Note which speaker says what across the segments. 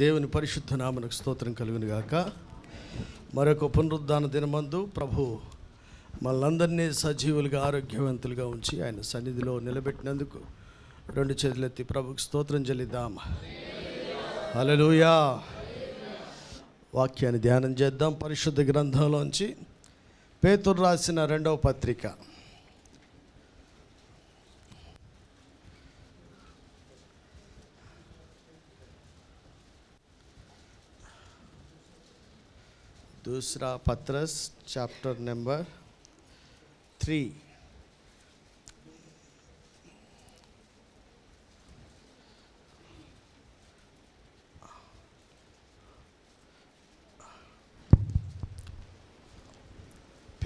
Speaker 1: దేవుని పరిశుద్ధ నామనకు స్తోత్రం కలిగిన గాక మరొక పునరుద్ధాన దినమందు ప్రభు మనందరినీ సజీవులుగా ఆరోగ్యవంతులుగా ఉంచి ఆయన సన్నిధిలో నిలబెట్టినందుకు రెండు చేతులెత్తి ప్రభుకి స్తోత్రం చెల్లిద్దాం హలలుయా వాక్యాన్ని ధ్యానం చేద్దాం పరిశుద్ధ గ్రంథంలోంచి పేతురు రాసిన రెండవ పత్రిక दूसरा पत्रस चैप्टर नंबर थ्री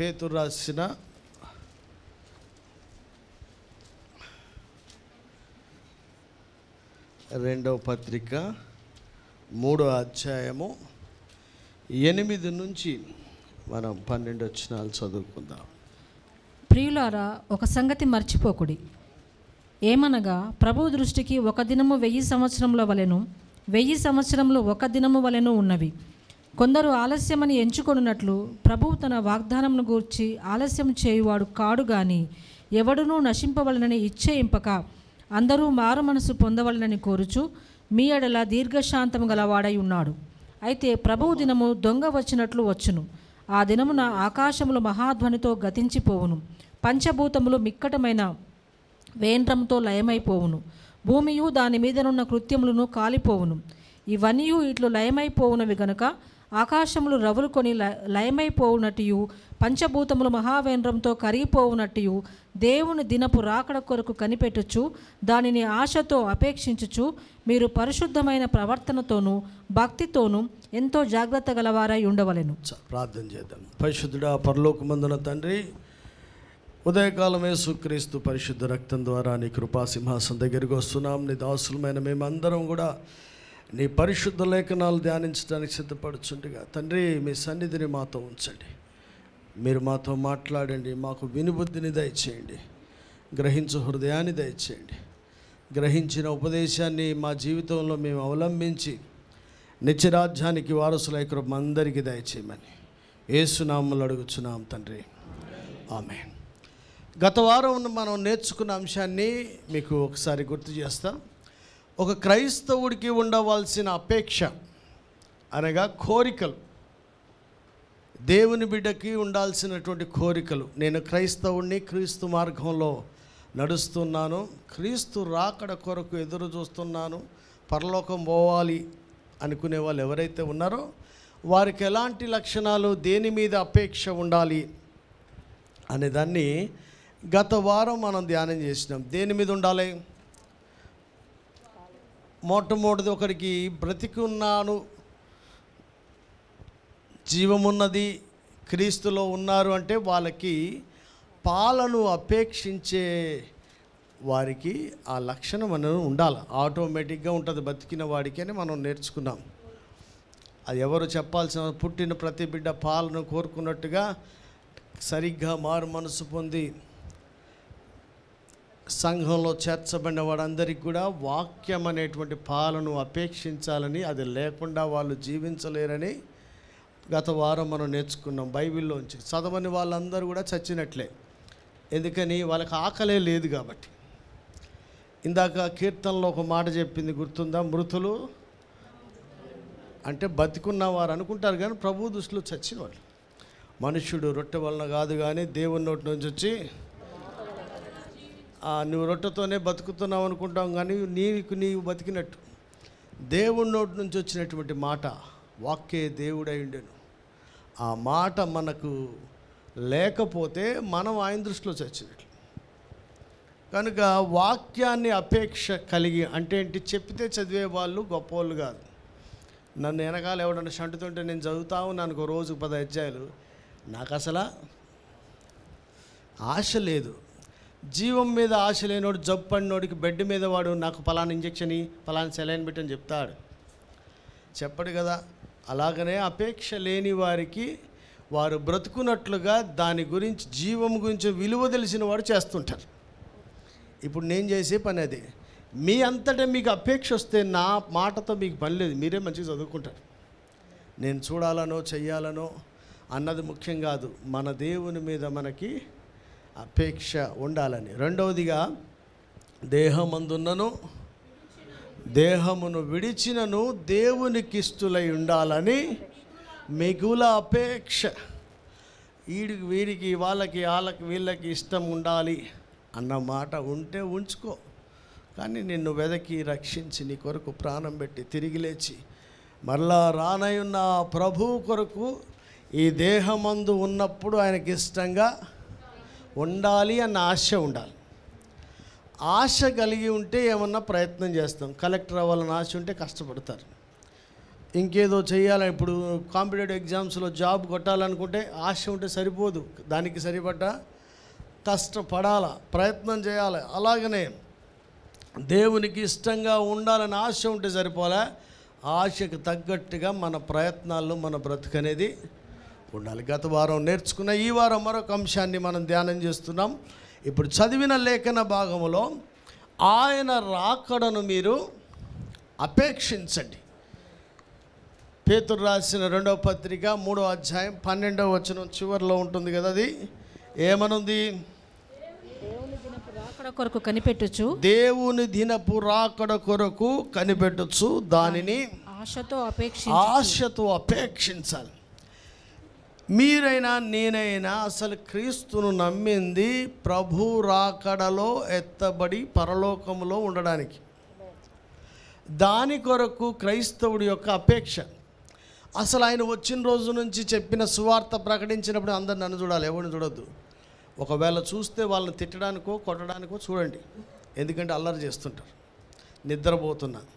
Speaker 1: పేతురు రాసిన రెండవ పత్రిక మూడో అధ్యాయము ఎనిమిది నుంచి మనం పన్నెండు వచ్చినాలు చదువుకుందాం
Speaker 2: ప్రియులారా ఒక సంగతి మర్చిపోకుడి ఏమనగా ప్రభు దృష్టికి ఒక దినము వెయ్యి సంవత్సరంలో వలెను వెయ్యి సంవత్సరంలో ఒక దినము వలెను ఉన్నవి కొందరు ఆలస్యమని ఎంచుకొనున్నట్లు ప్రభువు తన వాగ్దానంను గూర్చి ఆలస్యం చేయువాడు కాడు గాని ఎవడునూ నశింపవలనని ఇచ్చేయింపక అందరూ మారు మనసు పొందవలనని కోరుచు మీ ఎడల దీర్ఘశాంతము గలవాడై ఉన్నాడు అయితే ప్రభువు దినము దొంగ వచ్చినట్లు వచ్చును ఆ దినమున ఆకాశములు మహాధ్వనితో గతించిపోవును పంచభూతములు మిక్కటమైన వేంద్రంతో లయమైపోవును భూమియు దాని మీదనున్న కృత్యములను కాలిపోవును ఇవన్నీ ఇట్లు లయమైపోవునవి గనుక ఆకాశములు రవులు కొని లయమైపోవునటియు పంచభూతములు మహావేంద్రంతో కరిగిపోవునట్టు దేవుని దినపు రాకడ కొరకు కనిపెట్టుచు దానిని ఆశతో అపేక్షించుచు మీరు పరిశుద్ధమైన ప్రవర్తనతోనూ భక్తితోనూ ఎంతో జాగ్రత్త గలవారై ఉండవలేను
Speaker 1: ప్రార్థన చేద్దాం పరిశుద్ధుడా పరలోకమందున తండ్రి ఉదయకాలం యేసుక్రీస్తు పరిశుద్ధ రక్తం ద్వారా నీ కృపాసింహాసం దగ్గరికి వస్తున్నాం నీ దాసులమైన మేమందరం కూడా నీ పరిశుద్ధ లేఖనాలు ధ్యానించడానికి సిద్ధపడుచుండగా తండ్రి మీ సన్నిధిని మాతో ఉంచండి మీరు మాతో మాట్లాడండి మాకు వినుబుద్ధిని దయచేయండి గ్రహించు హృదయాన్ని దయచేయండి గ్రహించిన ఉపదేశాన్ని మా జీవితంలో మేము అవలంబించి నిత్యరాజ్యానికి వారసులై కృప అందరికీ దయచేయమని ఏసునామలు అడుగుచున్నాం తండ్రి ఆమె గత వారం మనం నేర్చుకున్న అంశాన్ని మీకు ఒకసారి గుర్తు చేస్తాం ఒక క్రైస్తవుడికి ఉండవలసిన అపేక్ష అనగా కోరికలు దేవుని బిడ్డకి ఉండాల్సినటువంటి కోరికలు నేను క్రైస్తవుణ్ణి క్రీస్తు మార్గంలో నడుస్తున్నాను క్రీస్తు రాకడ కొరకు ఎదురు చూస్తున్నాను పరలోకం పోవాలి అనుకునే వాళ్ళు ఎవరైతే ఉన్నారో వారికి ఎలాంటి లక్షణాలు దేని మీద అపేక్ష ఉండాలి అనేదాన్ని గత వారం మనం ధ్యానం చేసినాం దేని మీద ఉండాలి మొట్టమొదటిది ఒకరికి బ్రతికున్నాను జీవమున్నది క్రీస్తులో ఉన్నారు అంటే వాళ్ళకి పాలను అపేక్షించే వారికి ఆ లక్షణం అనేది ఉండాలి ఆటోమేటిక్గా ఉంటుంది బతికిన వాడికి అని మనం నేర్చుకున్నాం అది ఎవరు చెప్పాల్సిన పుట్టిన ప్రతి బిడ్డ పాలను కోరుకున్నట్టుగా సరిగ్గా మారు మనసు పొంది సంఘంలో చేర్చబడిన వారందరికీ కూడా వాక్యం అనేటువంటి పాలను అపేక్షించాలని అది లేకుండా వాళ్ళు జీవించలేరని గత వారం మనం నేర్చుకున్నాం బైబిల్లోంచి చదవని వాళ్ళందరూ కూడా చచ్చినట్లే ఎందుకని వాళ్ళకి ఆకలే లేదు కాబట్టి ఇందాక కీర్తనలో ఒక మాట చెప్పింది గుర్తుందా మృతులు అంటే బతికున్నవారు అనుకుంటారు కానీ ప్రభు దృష్టిలో చచ్చిన వాళ్ళు మనుష్యుడు రొట్టె వలన కాదు కానీ దేవుని నోటి నుంచి వచ్చి నువ్వు రొట్టెతోనే బతుకుతున్నావు అనుకుంటాం కానీ నీకు నీవు బతికినట్టు దేవుడి నోటి నుంచి వచ్చినటువంటి మాట వాక్యే దేవుడై ఉండేను ఆ మాట మనకు లేకపోతే మనం ఆయన దృష్టిలో చచ్చినట్లు కనుక వాక్యాన్ని అపేక్ష కలిగి అంటే ఏంటి చెప్పితే చదివే వాళ్ళు గొప్పవాళ్ళు కాదు నన్ను వెనకాల ఎవడన్నా షంటుతుంటే నేను చదువుతావు నాకు ఒక రోజు పది అధ్యాయులు నాకు అసలు ఆశ లేదు జీవం మీద ఆశ లేనోడు జబ్బు పడినోడికి బెడ్ మీద వాడు నాకు పలానా ఇంజక్షన్ ఫలానా సెలైన్ పెట్టని చెప్తాడు చెప్పడు కదా అలాగనే అపేక్ష లేని వారికి వారు బ్రతుకున్నట్లుగా దాని గురించి జీవం గురించి విలువ తెలిసిన వాడు చేస్తుంటారు ఇప్పుడు నేను చేసే పని అది మీ అంతటా మీకు అపేక్ష వస్తే నా మాటతో మీకు పని లేదు మీరే మంచిగా చదువుకుంటారు నేను చూడాలనో చెయ్యాలనో అన్నది ముఖ్యం కాదు మన దేవుని మీద మనకి అపేక్ష ఉండాలని రెండవదిగా దేహమందున్నను దేహమును విడిచినను దేవునికిస్తులై ఉండాలని మిగుల అపేక్ష వీడికి వీరికి వాళ్ళకి వాళ్ళకి వీళ్ళకి ఇష్టం ఉండాలి అన్న మాట ఉంటే ఉంచుకో కానీ నిన్ను వెదకి రక్షించి నీ కొరకు ప్రాణం పెట్టి తిరిగి లేచి మరలా రానయున్న ప్రభువు కొరకు ఈ దేహమందు ఉన్నప్పుడు ఆయనకి ఇష్టంగా ఉండాలి అన్న ఆశ ఉండాలి ఆశ కలిగి ఉంటే ఏమన్నా ప్రయత్నం చేస్తాం కలెక్టర్ అవ్వాలని ఆశ ఉంటే కష్టపడతారు ఇంకేదో చేయాలి ఇప్పుడు కాంపిటేటివ్ ఎగ్జామ్స్లో జాబ్ కొట్టాలనుకుంటే ఆశ ఉంటే సరిపోదు దానికి సరిపడ్డ కష్టపడాల ప్రయత్నం చేయాలి అలాగనే దేవునికి ఇష్టంగా ఉండాలని ఆశ ఉంటే సరిపోలే ఆశకు తగ్గట్టుగా మన ప్రయత్నాల్లో మన బ్రతుకనేది ఉండాలి గత వారం నేర్చుకున్న ఈ వారం మరొక అంశాన్ని మనం ధ్యానం చేస్తున్నాం ఇప్పుడు చదివిన లేఖన భాగంలో ఆయన రాకడను మీరు అపేక్షించండి పేతురు రాసిన రెండవ పత్రిక మూడో అధ్యాయం పన్నెండవ వచనం చివరిలో ఉంటుంది కదా అది ఏమనుంది కొరకు కనిపెట్టచ్చు దేవుని దినపు రాకడ కొరకు కనిపెట్టచ్చు దానిని
Speaker 2: ఆశతో అపేక్ష
Speaker 1: ఆశతో అపేక్షించాలి మీరైనా నేనైనా అసలు క్రీస్తును నమ్మింది ప్రభు రాకడలో ఎత్తబడి పరలోకంలో ఉండడానికి దాని కొరకు క్రైస్తవుడి యొక్క అపేక్ష అసలు ఆయన వచ్చిన రోజు నుంచి చెప్పిన సువార్త ప్రకటించినప్పుడు అందరు నన్ను చూడాలి ఎవరిని చూడద్దు ఒకవేళ చూస్తే వాళ్ళని తిట్టడానికో కొట్టడానికో చూడండి ఎందుకంటే అల్లరి చేస్తుంటారు నిద్రపోతున్నాను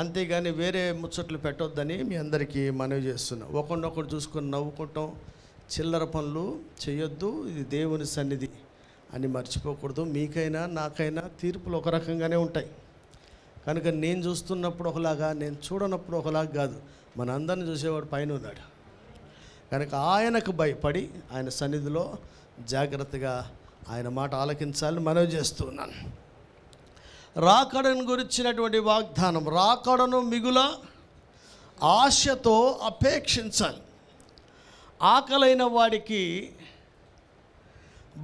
Speaker 1: అంతేగాని వేరే ముచ్చట్లు పెట్టొద్దని మీ అందరికీ మనవి చేస్తున్నాం ఒకరినొకరు చూసుకొని నవ్వుకోవటం చిల్లర పనులు చేయొద్దు ఇది దేవుని సన్నిధి అని మర్చిపోకూడదు మీకైనా నాకైనా తీర్పులు ఒక రకంగానే ఉంటాయి కనుక నేను చూస్తున్నప్పుడు ఒకలాగా నేను చూడనప్పుడు ఒకలాగా కాదు మన అందరిని చూసేవాడు పైన ఉన్నాడు కనుక ఆయనకు భయపడి ఆయన సన్నిధిలో జాగ్రత్తగా ఆయన మాట ఆలకించాలని మనవి చేస్తున్నాను రాకడను గురించినటువంటి వాగ్దానం రాకడను మిగుల ఆశతో అపేక్షించాలి ఆకలైన వాడికి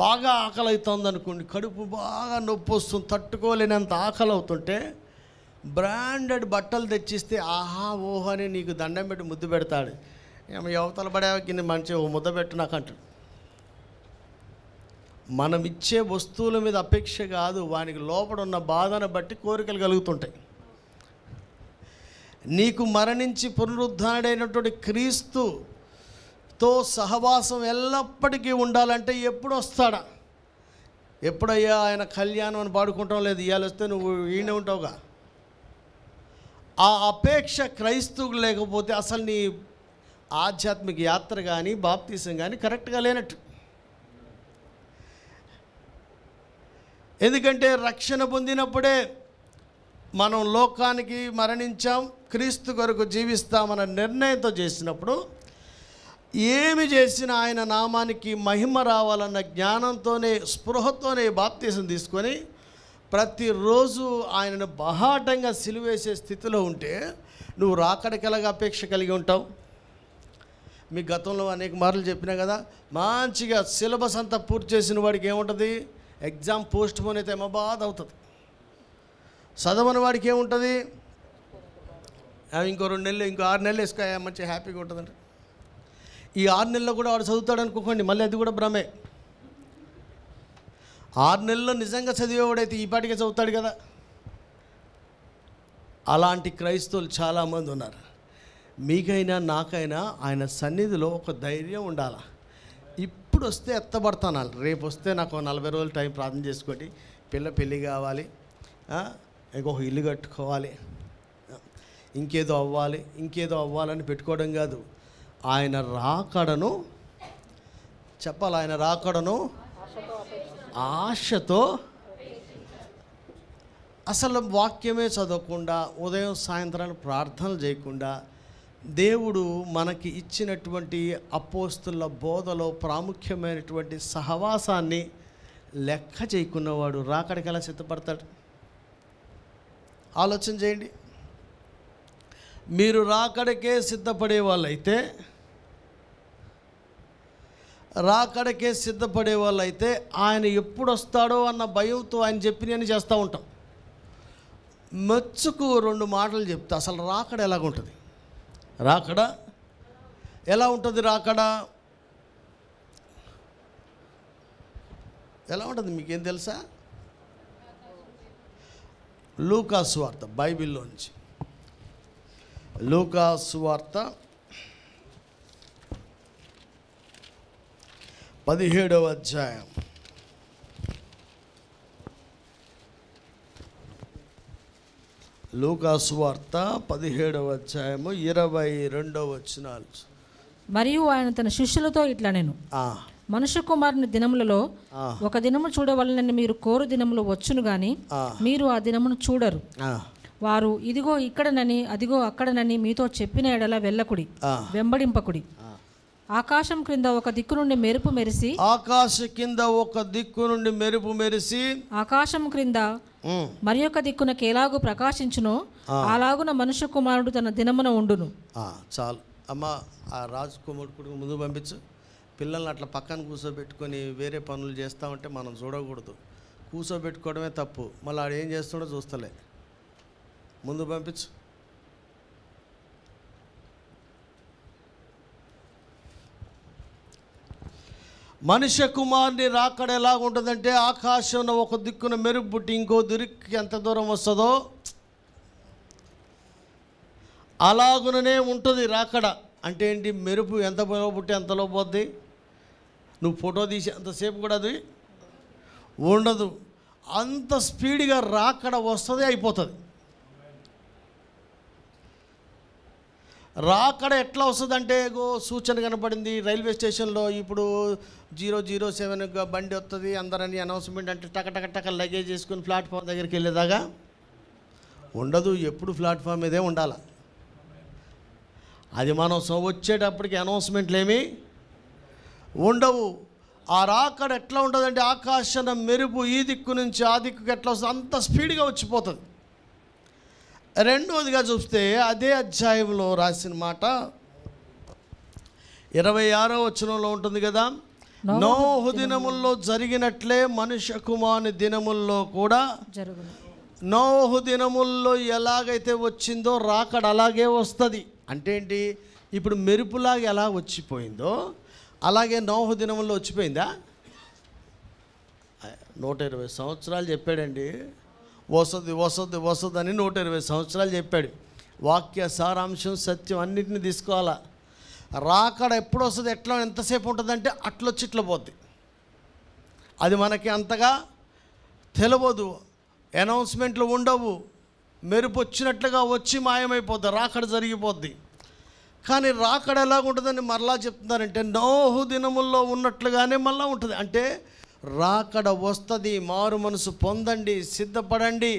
Speaker 1: బాగా ఆకలి అవుతుంది అనుకోండి కడుపు బాగా నొప్పి వస్తుంది తట్టుకోలేనంత ఆకలి అవుతుంటే బ్రాండెడ్ బట్టలు తెచ్చిస్తే ఆహా ఓహో అని నీకు దండం పెట్టి ముద్దు పెడతాడు ఏమో యువతలు పడే మంచి ముద్ద పెట్టు నాకు అంటాడు మనం ఇచ్చే వస్తువుల మీద అపేక్ష కాదు వానికి లోపల ఉన్న బాధను బట్టి కోరికలు కలుగుతుంటాయి నీకు మరణించి పునరుద్ధానుడైనటువంటి క్రీస్తుతో సహవాసం ఎల్లప్పటికీ ఉండాలంటే ఎప్పుడు వస్తాడా ఎప్పుడయ్యా ఆయన కళ్యాణం అని పాడుకుంటాం లేదు ఇవాళ వస్తే నువ్వు ఈయన ఉంటావుగా ఆ అపేక్ష క్రైస్తవుకు లేకపోతే అసలు నీ ఆధ్యాత్మిక యాత్ర కానీ బాప్తీసం కానీ కరెక్ట్గా లేనట్టు ఎందుకంటే రక్షణ పొందినప్పుడే మనం లోకానికి మరణించాం క్రీస్తు కొరకు జీవిస్తామన్న నిర్ణయంతో చేసినప్పుడు ఏమి చేసినా ఆయన నామానికి మహిమ రావాలన్న జ్ఞానంతోనే స్పృహతోనే బాప్తీసం తీసుకొని ప్రతిరోజు ఆయనను బహాటంగా సిలువేసే స్థితిలో ఉంటే నువ్వు రాకడికలగా అపేక్ష కలిగి ఉంటావు మీ గతంలో అనేక మార్లు చెప్పినా కదా మంచిగా సిలబస్ అంతా పూర్తి చేసిన వాడికి ఏముంటుంది ఎగ్జామ్ పోస్ట్ పోన్ అయితే ఏమో బాధ అవుతుంది చదవని వాడికి ఏముంటుంది ఇంకో రెండు నెలలు ఇంకో ఆరు నెలలు వేసుకో మంచి హ్యాపీగా ఉంటుందంట ఈ ఆరు నెలల్లో కూడా వాడు చదువుతాడు అనుకోకండి మళ్ళీ అది కూడా భ్రమే ఆరు నెలల్లో నిజంగా చదివేవాడైతే ఈ పాటికే చదువుతాడు కదా అలాంటి క్రైస్తవులు చాలామంది ఉన్నారు మీకైనా నాకైనా ఆయన సన్నిధిలో ఒక ధైర్యం ఉండాలా ఎప్పుడు వస్తే ఎత్తబడతాను రేపు వస్తే నాకు నలభై రోజులు టైం ప్రార్థన చేసుకోండి పిల్ల పెళ్ళి కావాలి ఇంకొక ఇల్లు కట్టుకోవాలి ఇంకేదో అవ్వాలి ఇంకేదో అవ్వాలని పెట్టుకోవడం కాదు ఆయన రాకడను చెప్పాలి ఆయన రాకడను
Speaker 2: ఆశతో
Speaker 1: అసలు వాక్యమే చదవకుండా ఉదయం సాయంత్రాన్ని ప్రార్థనలు చేయకుండా దేవుడు మనకి ఇచ్చినటువంటి అపోస్తుల బోధలో ప్రాముఖ్యమైనటువంటి సహవాసాన్ని లెక్క చేయకున్నవాడు రాకడికి ఎలా సిద్ధపడతాడు ఆలోచన చేయండి మీరు రాకడికే సిద్ధపడే వాళ్ళైతే రాకడకే సిద్ధపడే వాళ్ళైతే ఆయన ఎప్పుడు వస్తాడో అన్న భయంతో ఆయన చెప్పినని చేస్తూ ఉంటాం మెచ్చుకు రెండు మాటలు చెప్తే అసలు రాకడ ఎలాగుంటుంది రాకడా ఎలా ఉంటుంది రాకడా ఎలా ఉంటుంది మీకేం తెలుసా లూకాసు వార్త బైబిల్లోంచి లూకాసు వార్త పదిహేడవ అధ్యాయం వార్త పదిహేడవ అధ్యాయము ఇరవై రెండవ వచనాలు
Speaker 2: మరియు ఆయన తన శిష్యులతో ఇట్లా నేను మనుష్య కుమారుని దినములలో ఒక దినము చూడవలనని మీరు కోరు దినములు వచ్చును గాని మీరు ఆ దినమును చూడరు వారు ఇదిగో ఇక్కడనని అదిగో అక్కడనని మీతో చెప్పిన ఎడల వెళ్ళకుడి వెంబడింపకుడి ఆకాశం క్రింద ఒక దిక్కు నుండి మెరుపు మెరిసి
Speaker 1: ఆకాశ కింద ఒక దిక్కు నుండి మెరుపు మెరిసి
Speaker 2: ఆకాశం క్రింద మరి యొక్క దిక్కున కేలాగు ప్రకాశించును అలాగున మనుష్య కుమారుడు తన దినమున ఉండును
Speaker 1: చాలు అమ్మ ఆ రాజకుమారుడు ముందు పంపించు పిల్లల్ని అట్లా పక్కన కూర్చోబెట్టుకొని వేరే పనులు చేస్తామంటే మనం చూడకూడదు కూర్చోబెట్టుకోవడమే తప్పు మళ్ళీ ఆడు ఏం చేస్తున్నాడో చూస్తలే ముందు పంపించు మనుష్య కుమారుని రాకడ ఎలా ఉంటుందంటే ఆకాశంలో ఒక దిక్కున పుట్టి ఇంకో దిక్కు ఎంత దూరం వస్తుందో అలాగుననే ఉంటుంది రాకడ అంటే ఏంటి మెరుపు ఎంత పుట్టి ఎంతలో పోద్ది నువ్వు ఫోటో తీసి అంతసేపు కూడా అది ఉండదు అంత స్పీడ్గా రాకడ వస్తుంది అయిపోతుంది రాకడ ఎట్లా వస్తుందంటే ఏగో సూచన కనపడింది రైల్వే స్టేషన్లో ఇప్పుడు జీరో జీరో సెవెన్ బండి వస్తుంది అందరని అనౌన్స్మెంట్ అంటే టక టక టక లగేజ్ వేసుకుని ప్లాట్ఫామ్ దగ్గరికి వెళ్ళేదాకా ఉండదు ఎప్పుడు ప్లాట్ఫామ్ మీదే ఉండాలి అది మనం వచ్చేటప్పటికి అనౌన్స్మెంట్లు ఏమి ఉండవు ఆ రాకడ ఎట్లా ఉంటుందంటే ఆకాశన మెరుపు ఈ దిక్కు నుంచి ఆ దిక్కుకి ఎట్లా వస్తుంది అంత స్పీడ్గా వచ్చిపోతుంది రెండవదిగా చూస్తే అదే అధ్యాయంలో రాసిన మాట ఇరవై ఆరో వచనంలో ఉంటుంది కదా నోహు దినముల్లో జరిగినట్లే మనుష్య కుమారుని దినముల్లో కూడా నోహు దినముల్లో ఎలాగైతే వచ్చిందో రాకడ అలాగే వస్తుంది అంటే ఏంటి ఇప్పుడు మెరుపులాగా ఎలా వచ్చిపోయిందో అలాగే నోహు దినముల్లో వచ్చిపోయిందా నూట ఇరవై సంవత్సరాలు చెప్పాడండి వసతి వసతి వసతి అని నూట ఇరవై సంవత్సరాలు చెప్పాడు వాక్య సారాంశం సత్యం అన్నిటిని తీసుకోవాలా రాకడ ఎప్పుడు వస్తుంది ఎట్లా ఎంతసేపు ఉంటుందంటే అట్లొచ్చి ఇట్లా పోద్ది అది మనకి అంతగా తెలియదు అనౌన్స్మెంట్లు ఉండవు మెరుపు వచ్చినట్లుగా వచ్చి మాయమైపోద్ది రాకడ జరిగిపోద్ది కానీ రాకడ ఎలాగుంటుందని మరలా చెప్తున్నారంటే నోహు దినముల్లో ఉన్నట్లుగానే మళ్ళీ ఉంటుంది అంటే రాకడ వస్తుంది మారు మనసు పొందండి సిద్ధపడండి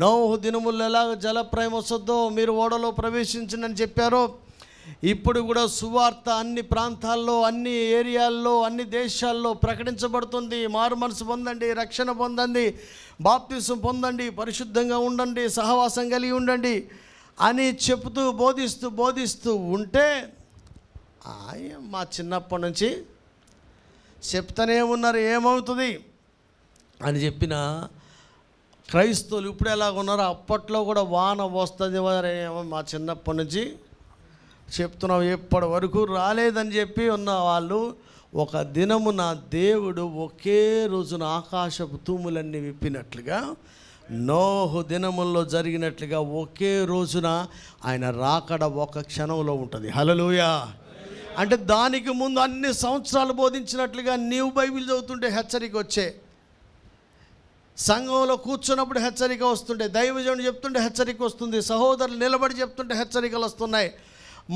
Speaker 1: నోహు దినములు ఎలా జలప్రయం వస్తుందో మీరు ఓడలో ప్రవేశించినని చెప్పారో ఇప్పుడు కూడా సువార్త అన్ని ప్రాంతాల్లో అన్ని ఏరియాల్లో అన్ని దేశాల్లో ప్రకటించబడుతుంది మారు మనసు పొందండి రక్షణ పొందండి బాప్తిసం పొందండి పరిశుద్ధంగా ఉండండి సహవాసం కలిగి ఉండండి అని చెప్తూ బోధిస్తూ బోధిస్తూ ఉంటే మా చిన్నప్పటి నుంచి చెప్తనే ఉన్నారు ఏమవుతుంది అని చెప్పిన క్రైస్తవులు ఇప్పుడు ఎలాగున్నారో అప్పట్లో కూడా వాన వస్తుంది మా చిన్నప్పటి నుంచి చెప్తున్నాం ఎప్పటి వరకు రాలేదని చెప్పి ఉన్న వాళ్ళు ఒక దినము నా దేవుడు ఒకే రోజున ఆకాశపు తూములన్నీ విప్పినట్లుగా నోహు దినముల్లో జరిగినట్లుగా ఒకే రోజున ఆయన రాకడ ఒక క్షణంలో ఉంటుంది హలలుయా అంటే దానికి ముందు అన్ని సంవత్సరాలు బోధించినట్లుగా నీవు బైబిల్ చదువుతుంటే హెచ్చరిక వచ్చే సంఘంలో కూర్చున్నప్పుడు హెచ్చరిక వస్తుండే దైవజనుడు చెప్తుంటే హెచ్చరిక వస్తుంది సహోదరులు నిలబడి చెప్తుంటే హెచ్చరికలు వస్తున్నాయి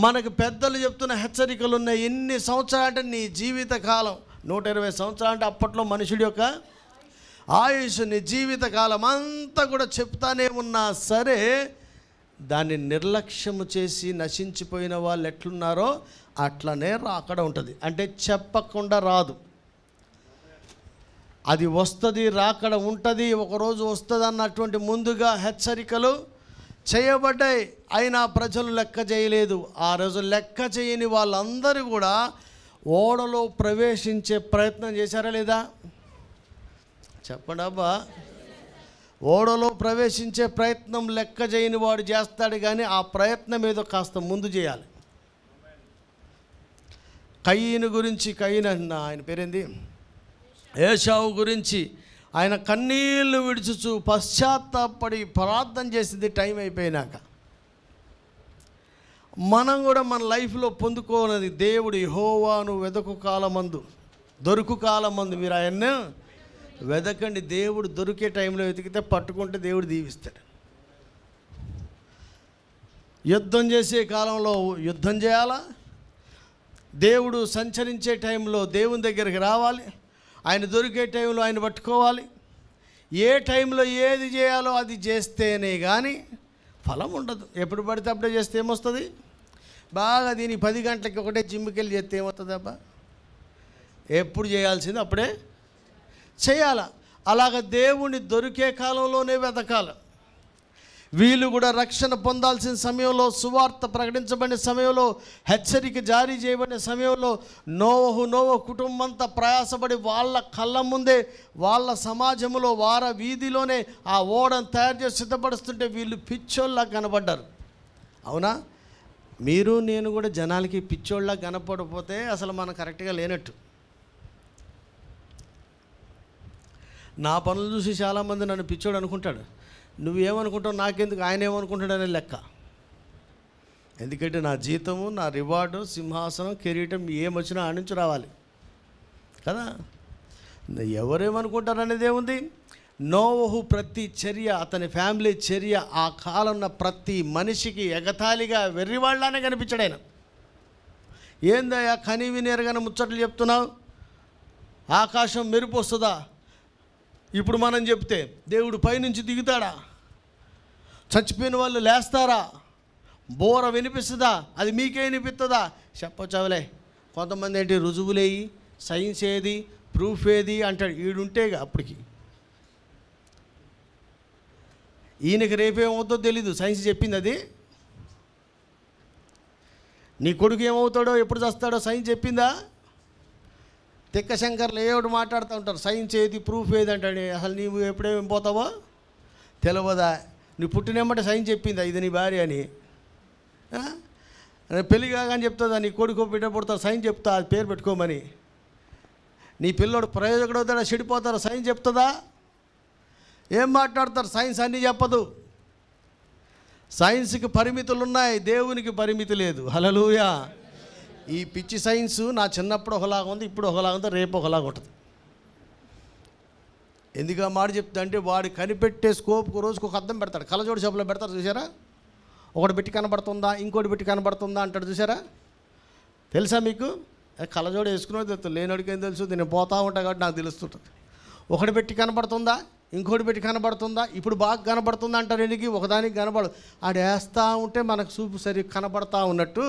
Speaker 1: మనకు పెద్దలు చెప్తున్న హెచ్చరికలు ఉన్నాయి ఎన్ని సంవత్సరాలు అంటే నీ జీవిత కాలం నూట ఇరవై సంవత్సరాలు అంటే అప్పట్లో మనుషుడి యొక్క ఆయుష్ నీ జీవిత కాలం అంతా కూడా చెప్తానే ఉన్నా సరే దాన్ని నిర్లక్ష్యము చేసి నశించిపోయిన వాళ్ళు ఎట్లున్నారో అట్లనే అక్కడ ఉంటుంది అంటే చెప్పకుండా రాదు అది వస్తుంది రాకడ ఉంటుంది ఒకరోజు వస్తుంది అన్నటువంటి ముందుగా హెచ్చరికలు చేయబడ్డాయి అయినా ప్రజలు లెక్క చేయలేదు ఆ రోజు లెక్క చేయని వాళ్ళందరూ కూడా ఓడలో ప్రవేశించే ప్రయత్నం చేశారా లేదా చెప్పండి అబ్బా ఓడలో ప్రవేశించే ప్రయత్నం లెక్క చేయని వాడు చేస్తాడు కానీ ఆ ప్రయత్నం ఏదో కాస్త ముందు చేయాలి కయ్యను గురించి కయ్యన ఆయన పేరేంది ఏషావు గురించి ఆయన కన్నీళ్లు విడుచుచు పశ్చాత్తాపడి ప్రార్థన చేసింది టైం అయిపోయినాక మనం కూడా మన లైఫ్లో పొందుకోనది దేవుడి హోవాను వెదకు కాలమందు దొరుకు కాలమందు మీరు ఆయన్నే వెదకండి దేవుడు దొరికే టైంలో వెతికితే పట్టుకుంటే దేవుడు దీవిస్తాడు యుద్ధం చేసే కాలంలో యుద్ధం చేయాలా దేవుడు సంచరించే టైంలో దేవుని దగ్గరికి రావాలి ఆయన దొరికే టైంలో ఆయన పట్టుకోవాలి ఏ టైంలో ఏది చేయాలో అది చేస్తేనే కానీ ఫలం ఉండదు ఎప్పుడు పడితే అప్పుడే చేస్తే ఏమొస్తుంది బాగా దీన్ని పది గంటలకి ఒకటే జిమ్కి వెళ్ళి చేస్తే ఏమవుతుందబ్బా ఎప్పుడు చేయాల్సింది అప్పుడే చేయాల అలాగ దేవుణ్ణి దొరికే కాలంలోనే వెతకాలి వీళ్ళు కూడా రక్షణ పొందాల్సిన సమయంలో సువార్త ప్రకటించబడిన సమయంలో హెచ్చరిక జారీ చేయబడిన సమయంలో నోవహు నోవ కుటుంబం అంతా ప్రయాసపడి వాళ్ళ కళ్ళ ముందే వాళ్ళ సమాజంలో వార వీధిలోనే ఆ ఓడను తయారు చేసి సిద్ధపడుస్తుంటే వీళ్ళు పిచ్చోళ్ళ కనబడ్డారు అవునా మీరు నేను కూడా జనాలకి పిచ్చోళ్ళ కనపడకపోతే అసలు మనం కరెక్ట్గా లేనట్టు నా పనులు చూసి చాలామంది నన్ను పిచ్చోడు అనుకుంటాడు నువ్వేమనుకుంటావు నాకెందుకు ఆయన ఏమనుకుంటాడనే లెక్క ఎందుకంటే నా జీతము నా రివార్డు సింహాసనం కిరీటం ఏమొచ్చినా ఆ నుంచి రావాలి కదా ఎవరేమనుకుంటారనేది ఏముంది నోవహు ప్రతి చర్య అతని ఫ్యామిలీ చర్య ఆ కాలం ప్రతి మనిషికి ఎగతాళిగా వెర్రివాళ్ళనే కనిపించాడు ఆయన ఏందయ్యా కనీవి నేరుగానే ముచ్చట్లు చెప్తున్నావు ఆకాశం మెరుపు వస్తుందా ఇప్పుడు మనం చెప్తే దేవుడు పైనుంచి దిగుతాడా చచ్చిపోయిన వాళ్ళు లేస్తారా బోర వినిపిస్తుందా అది మీకే వినిపిస్తుందా చెప్పొచ్చవలే కొంతమంది ఏంటి రుజువులేయి సైన్స్ ఏది ప్రూఫ్ ఏది అంటాడు ఈడుంటేగా అప్పటికి ఈయనకి రేపేమవుతుందో తెలీదు సైన్స్ చెప్పింది అది నీ కొడుకు ఏమవుతాడో ఎప్పుడు చస్తాడో సైన్స్ చెప్పిందా తిక్కశంకర్లు ఏడు మాట్లాడుతూ ఉంటారు సైన్స్ ఏది ప్రూఫ్ ఏది అంటాడు అసలు నీవు ఎప్పుడేమి పోతావో తెలియదా నీ పుట్టినమ్మట సైన్స్ చెప్పిందా ఇది నీ భార్య అని పెళ్ళి కాగానే చెప్తుందా నీ కొడుకు బిడ్డ పుడతారు సైన్స్ చెప్తా అది పేరు పెట్టుకోమని నీ పిల్లోడు ప్రయోజకుడు అవుతాడు చెడిపోతారు సైన్స్ చెప్తుందా ఏం మాట్లాడతారు సైన్స్ అన్నీ చెప్పదు సైన్స్కి పరిమితులు ఉన్నాయి దేవునికి పరిమితి లేదు హలలుయా ఈ పిచ్చి సైన్స్ నా చిన్నప్పుడు ఒకలాగా ఉంది ఇప్పుడు ఒకలాగా ఉంది రేపు ఒకలాగా ఉంటుంది ఎందుకు మాట చెప్తా అంటే వాడు కనిపెట్టే స్కోప్ రోజుకు ఒక అద్దం పెడతాడు కలజోడు షాపులో పెడతారు చూసారా ఒకటి పెట్టి కనబడుతుందా ఇంకోటి పెట్టి కనబడుతుందా అంటాడు చూసారా తెలుసా మీకు కలజోడు వేసుకునేది లేనడికేం తెలుసు నేను పోతూ ఉంటా కాబట్టి నాకు తెలుస్తుంటుంది ఒకటి పెట్టి కనబడుతుందా ఇంకోటి పెట్టి కనబడుతుందా ఇప్పుడు బాగా కనబడుతుందా అంటారు ఎడిగి ఒకదానికి కనబడదు ఆడు వేస్తూ ఉంటే మనకు చూపు సరి కనబడతా ఉన్నట్టు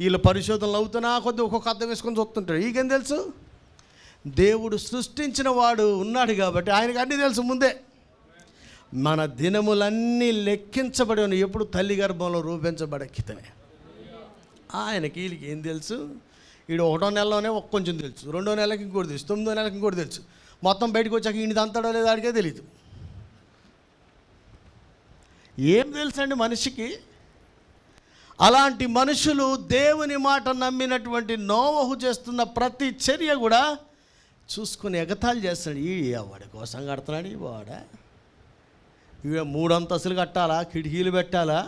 Speaker 1: వీళ్ళు పరిశోధనలు అవుతున్నా కొద్ది ఒక్కొక్క అర్థం వేసుకొని చూస్తుంటాడు ఈకేం తెలుసు దేవుడు సృష్టించిన వాడు ఉన్నాడు కాబట్టి ఆయనకు అన్నీ తెలుసు ముందే మన దినములన్నీ లెక్కించబడి ఉన్నాయి ఎప్పుడు తల్లి గర్భంలో రూపించబడక్కితనే ఆయనకి వీళ్ళకి ఏం తెలుసు వీడు ఒకటో నెలలోనే కొంచెం తెలుసు రెండో నెలకి ఇంకోటి తెలుసు తొమ్మిదో నెలకి ఇంకోటి తెలుసు మొత్తం బయటకు వచ్చాక ఈయన దంతాడో లేదో అడిగే తెలియదు ఏం తెలుసండి మనిషికి అలాంటి మనుషులు దేవుని మాట నమ్మినటువంటి నోవహు చేస్తున్న ప్రతి చర్య కూడా చూసుకుని ఎగతాళి చేస్తాడు ఈ వాడి కోసం కడుతున్నాడు ఈ వాడ ఇవి మూడంతస్తులు కట్టాలా కిటికీలు పెట్టాలా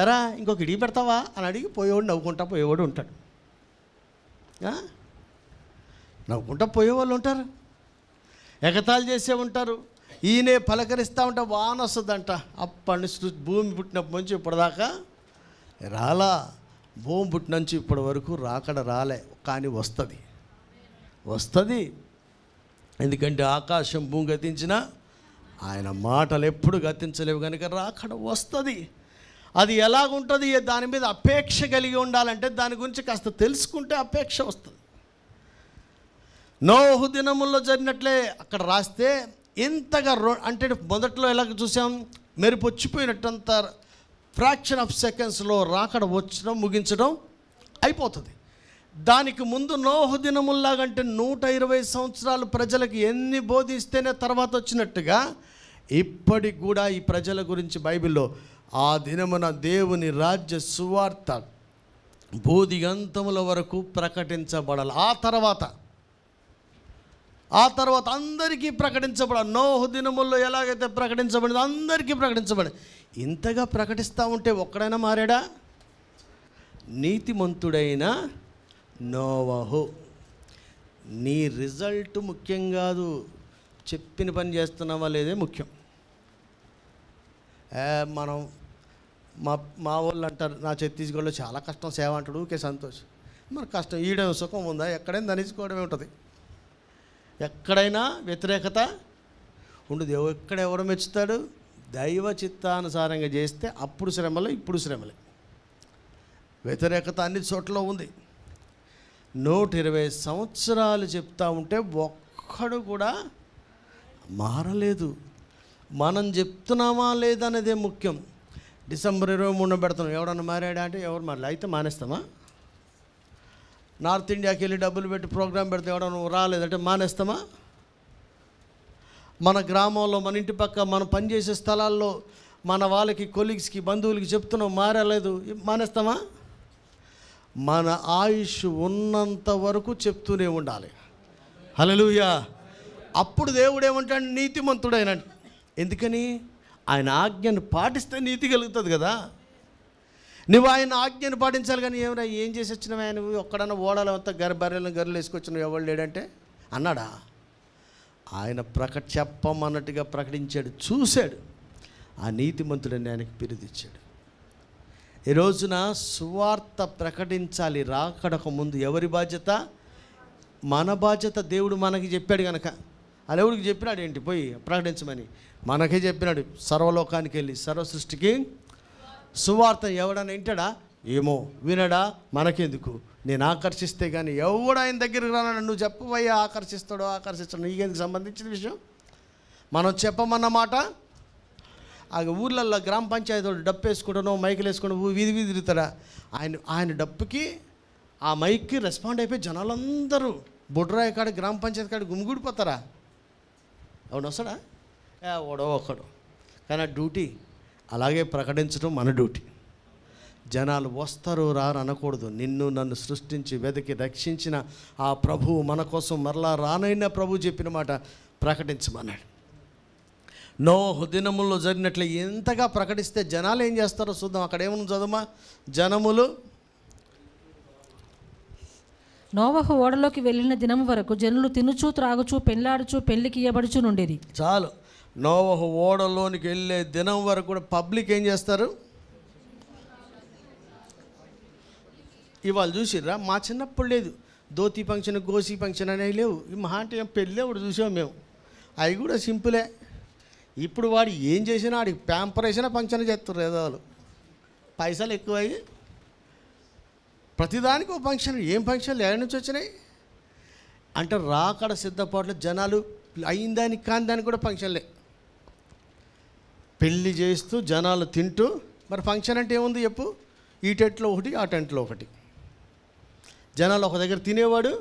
Speaker 1: ఎరా ఇంకో కిటికీ పెడతావా అని అడిగి పోయేవాడు నవ్వుకుంటా పోయేవాడు ఉంటాడు నవ్వుకుంటా పోయేవాళ్ళు ఉంటారు ఎగతాలు చేసే ఉంటారు ఈయనే పలకరిస్తూ ఉంటే వాన వస్తుందంట అప్పటి భూమి పుట్టినప్పటి నుంచి ఇప్పటిదాకా రాలా భూమి పుట్టిన నుంచి ఇప్పటి వరకు రాకడ రాలే కానీ వస్తుంది వస్తుంది ఎందుకంటే ఆకాశం భూమి గతించినా ఆయన మాటలు ఎప్పుడు గతించలేవు కనుక రాకడ వస్తుంది అది ఎలాగుంటుంది దాని మీద అపేక్ష కలిగి ఉండాలంటే దాని గురించి కాస్త తెలుసుకుంటే అపేక్ష వస్తుంది నోహు దినముల్లో జరిగినట్లే అక్కడ రాస్తే ఎంతగా రో అంటే మొదట్లో ఎలాగ చూసాం మెరుపు వచ్చిపోయినట్టంత ఫ్రాక్షన్ ఆఫ్ సెకండ్స్లో రాకడ వచ్చడం ముగించడం అయిపోతుంది దానికి ముందు నోహు దినముల్లాగంటే నూట ఇరవై సంవత్సరాలు ప్రజలకు ఎన్ని బోధిస్తేనే తర్వాత వచ్చినట్టుగా ఇప్పటికి కూడా ఈ ప్రజల గురించి బైబిల్లో ఆ దినమున దేవుని రాజ్య సువార్త బోధిగంతముల వరకు ప్రకటించబడాలి ఆ తర్వాత ఆ తర్వాత అందరికీ ప్రకటించబడ నోహు దినముల్లో ఎలాగైతే ప్రకటించబడింది అందరికీ ప్రకటించబడి ఇంతగా ప్రకటిస్తూ ఉంటే ఒక్కడైనా మారాడా నీతిమంతుడైన నోవహు నీ రిజల్ట్ ముఖ్యం కాదు చెప్పిన పని చేస్తున్నావా లేదే ముఖ్యం మనం మా మా వాళ్ళు అంటారు నా ఛత్తీస్గఢ్లో చాలా కష్టం సేవ అంటాడు ఊకే సంతోష్ మన కష్టం ఈడేం సుఖం ఉందా ఎక్కడైనా ధనించుకోవడమే ఉంటుంది ఎక్కడైనా వ్యతిరేకత ఉండదు ఎక్కడ ఎవరు మెచ్చుతాడు దైవ చిత్తానుసారంగా చేస్తే అప్పుడు శ్రమలు ఇప్పుడు శ్రమలే వ్యతిరేకత అన్ని చోట్ల ఉంది నూట ఇరవై సంవత్సరాలు చెప్తా ఉంటే ఒక్కడు కూడా మారలేదు మనం చెప్తున్నామా లేదనేదే ముఖ్యం డిసెంబర్ ఇరవై మూడున పెడతాం ఎవడన్నా మారాడా అంటే ఎవరు మారలే అయితే మానేస్తామా నార్త్ ఇండియాకి వెళ్ళి డబ్బులు పెట్టి ప్రోగ్రాం పెడితే ఎవడో నువ్వు రాలేదంటే మానేస్తామా మన గ్రామంలో మన ఇంటి పక్క మనం పనిచేసే స్థలాల్లో మన వాళ్ళకి కొలీగ్స్కి బంధువులకి చెప్తున్నాం మారలేదు మానేస్తామా మన ఆయుష్ ఉన్నంత వరకు చెప్తూనే ఉండాలి హలలుయా అప్పుడు దేవుడు ఏమంటాడు ఆయన ఎందుకని ఆయన ఆజ్ఞను పాటిస్తే నీతి కలుగుతుంది కదా నువ్వు ఆయన ఆజ్ఞను పాటించాలి కానీ ఏమైనా ఏం చేసి వచ్చినా నువ్వు ఒక్కడన్నా ఓడలు అంతా బర్రెలను గర్రెలు వేసుకొచ్చిన ఎవరు లేడంటే అన్నాడా ఆయన ప్రకట చెప్పమన్నట్టుగా ప్రకటించాడు చూశాడు ఆ నీతిమంతుడని ఆయనకి పిరుదిచ్చాడు ఈ రోజున సువార్త ప్రకటించాలి రాకడక ముందు ఎవరి బాధ్యత మన బాధ్యత దేవుడు మనకి చెప్పాడు కనుక అది ఎవరికి చెప్పినాడు ఏంటి పోయి ప్రకటించమని మనకే చెప్పినాడు సర్వలోకానికి వెళ్ళి సర్వ సృష్టికి సువార్త ఎవడని వింటాడా ఏమో వినడా మనకెందుకు నేను ఆకర్షిస్తే కానీ ఎవడు ఆయన దగ్గరికి రాను నువ్వు చెప్పవయ్యా ఆకర్షిస్తాడో ఆకర్షిస్తాడు నీకెందుకు సంబంధించిన విషయం మనం చెప్పమన్నమాట ఆ ఊర్లల్లో గ్రామ పంచాయతీ వాళ్ళు డప్పు వేసుకుంటానో మైకులు వేసుకుంటూ వీధి వీధి తిరుగుతాడా ఆయన ఆయన డప్పుకి ఆ మైక్కి రెస్పాండ్ అయిపోయి జనాలందరూ బొడ్రాయి కాడ గ్రామ పంచాయతీ కాడ గుమిగూడిపోతారా అవును వస్తాడా ఓడో ఒకడు కానీ డ్యూటీ అలాగే ప్రకటించడం మన డ్యూటీ జనాలు వస్తారు రారు అనకూడదు నిన్ను నన్ను సృష్టించి వెతికి రక్షించిన ఆ ప్రభువు మన కోసం మరలా రానైనా ప్రభు చెప్పిన మాట ప్రకటించమన్నాడు నో దినముల్లో జరిగినట్లు ఎంతగా ప్రకటిస్తే జనాలు ఏం చేస్తారో చూద్దాం అక్కడ ఏమన్నా చదువుమా జనములు
Speaker 2: నోవహు ఓడలోకి వెళ్ళిన దినం వరకు జనులు తినుచూ త్రాగుచూ పెళ్లాడుచూ పెళ్లికి ఇయ్యబడుచూ నుండేది
Speaker 1: చాలు నోవహ ఓడలోనికి వెళ్ళే దినం వరకు కూడా పబ్లిక్ ఏం చేస్తారు ఇవాళ చూసిర్రా మా చిన్నప్పుడు లేదు ధోతి ఫంక్షన్ గోసి ఫంక్షన్ అనేవి లేవు ఈ మహా అంటే పెళ్ళి కూడా చూసాం మేము అవి కూడా సింపులే ఇప్పుడు వాడు ఏం చేసినా వాడికి ప్యాంపర్ వేసినా ఫంక్షన్ చేస్తారు ఏదో వాళ్ళు పైసలు ఎక్కువయ్యి ప్రతిదానికి ఓ ఫంక్షన్ ఏం ఫంక్షన్లు ఎక్కడి నుంచి వచ్చినాయి అంటే రాకడ సిద్ధపాట్లు జనాలు దానికి కాని దానికి కూడా ఫంక్షన్లే పెళ్లి చేస్తూ జనాలు తింటూ మరి ఫంక్షన్ అంటే ఏముంది చెప్పు ఈ టెంట్లో ఒకటి ఆ టెంట్లో ఒకటి జనాలు ఒక దగ్గర తినేవాడు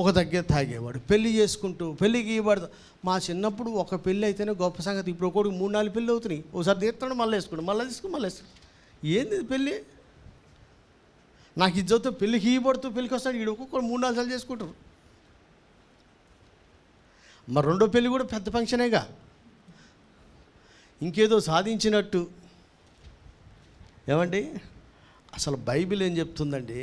Speaker 1: ఒక దగ్గర తాగేవాడు పెళ్లి చేసుకుంటూ పెళ్ళికి ఇవ్వడు మా చిన్నప్పుడు ఒక పెళ్ళి అయితేనే గొప్ప సంగతి ఇప్పుడు ఒకటి మూడు నాలుగు పెళ్ళి అవుతున్నాయి ఒకసారి తీర్థాడు మళ్ళీ వేసుకుంటాం మళ్ళీ తీసుకుని మళ్ళీ వేసుకుంటాం ఏంది పెళ్ళి నాకు ఇది పెళ్ళికి ఇవ్వబడుతూ పెళ్ళికి వస్తాడు వీడు ఒక్కొక్కరు మూడు నాలుగు సార్లు చేసుకుంటారు మరి రెండో పెళ్ళి కూడా పెద్ద ఫంక్షనేగా ఇంకేదో సాధించినట్టు ఏమండి అసలు బైబిల్ ఏం చెప్తుందండి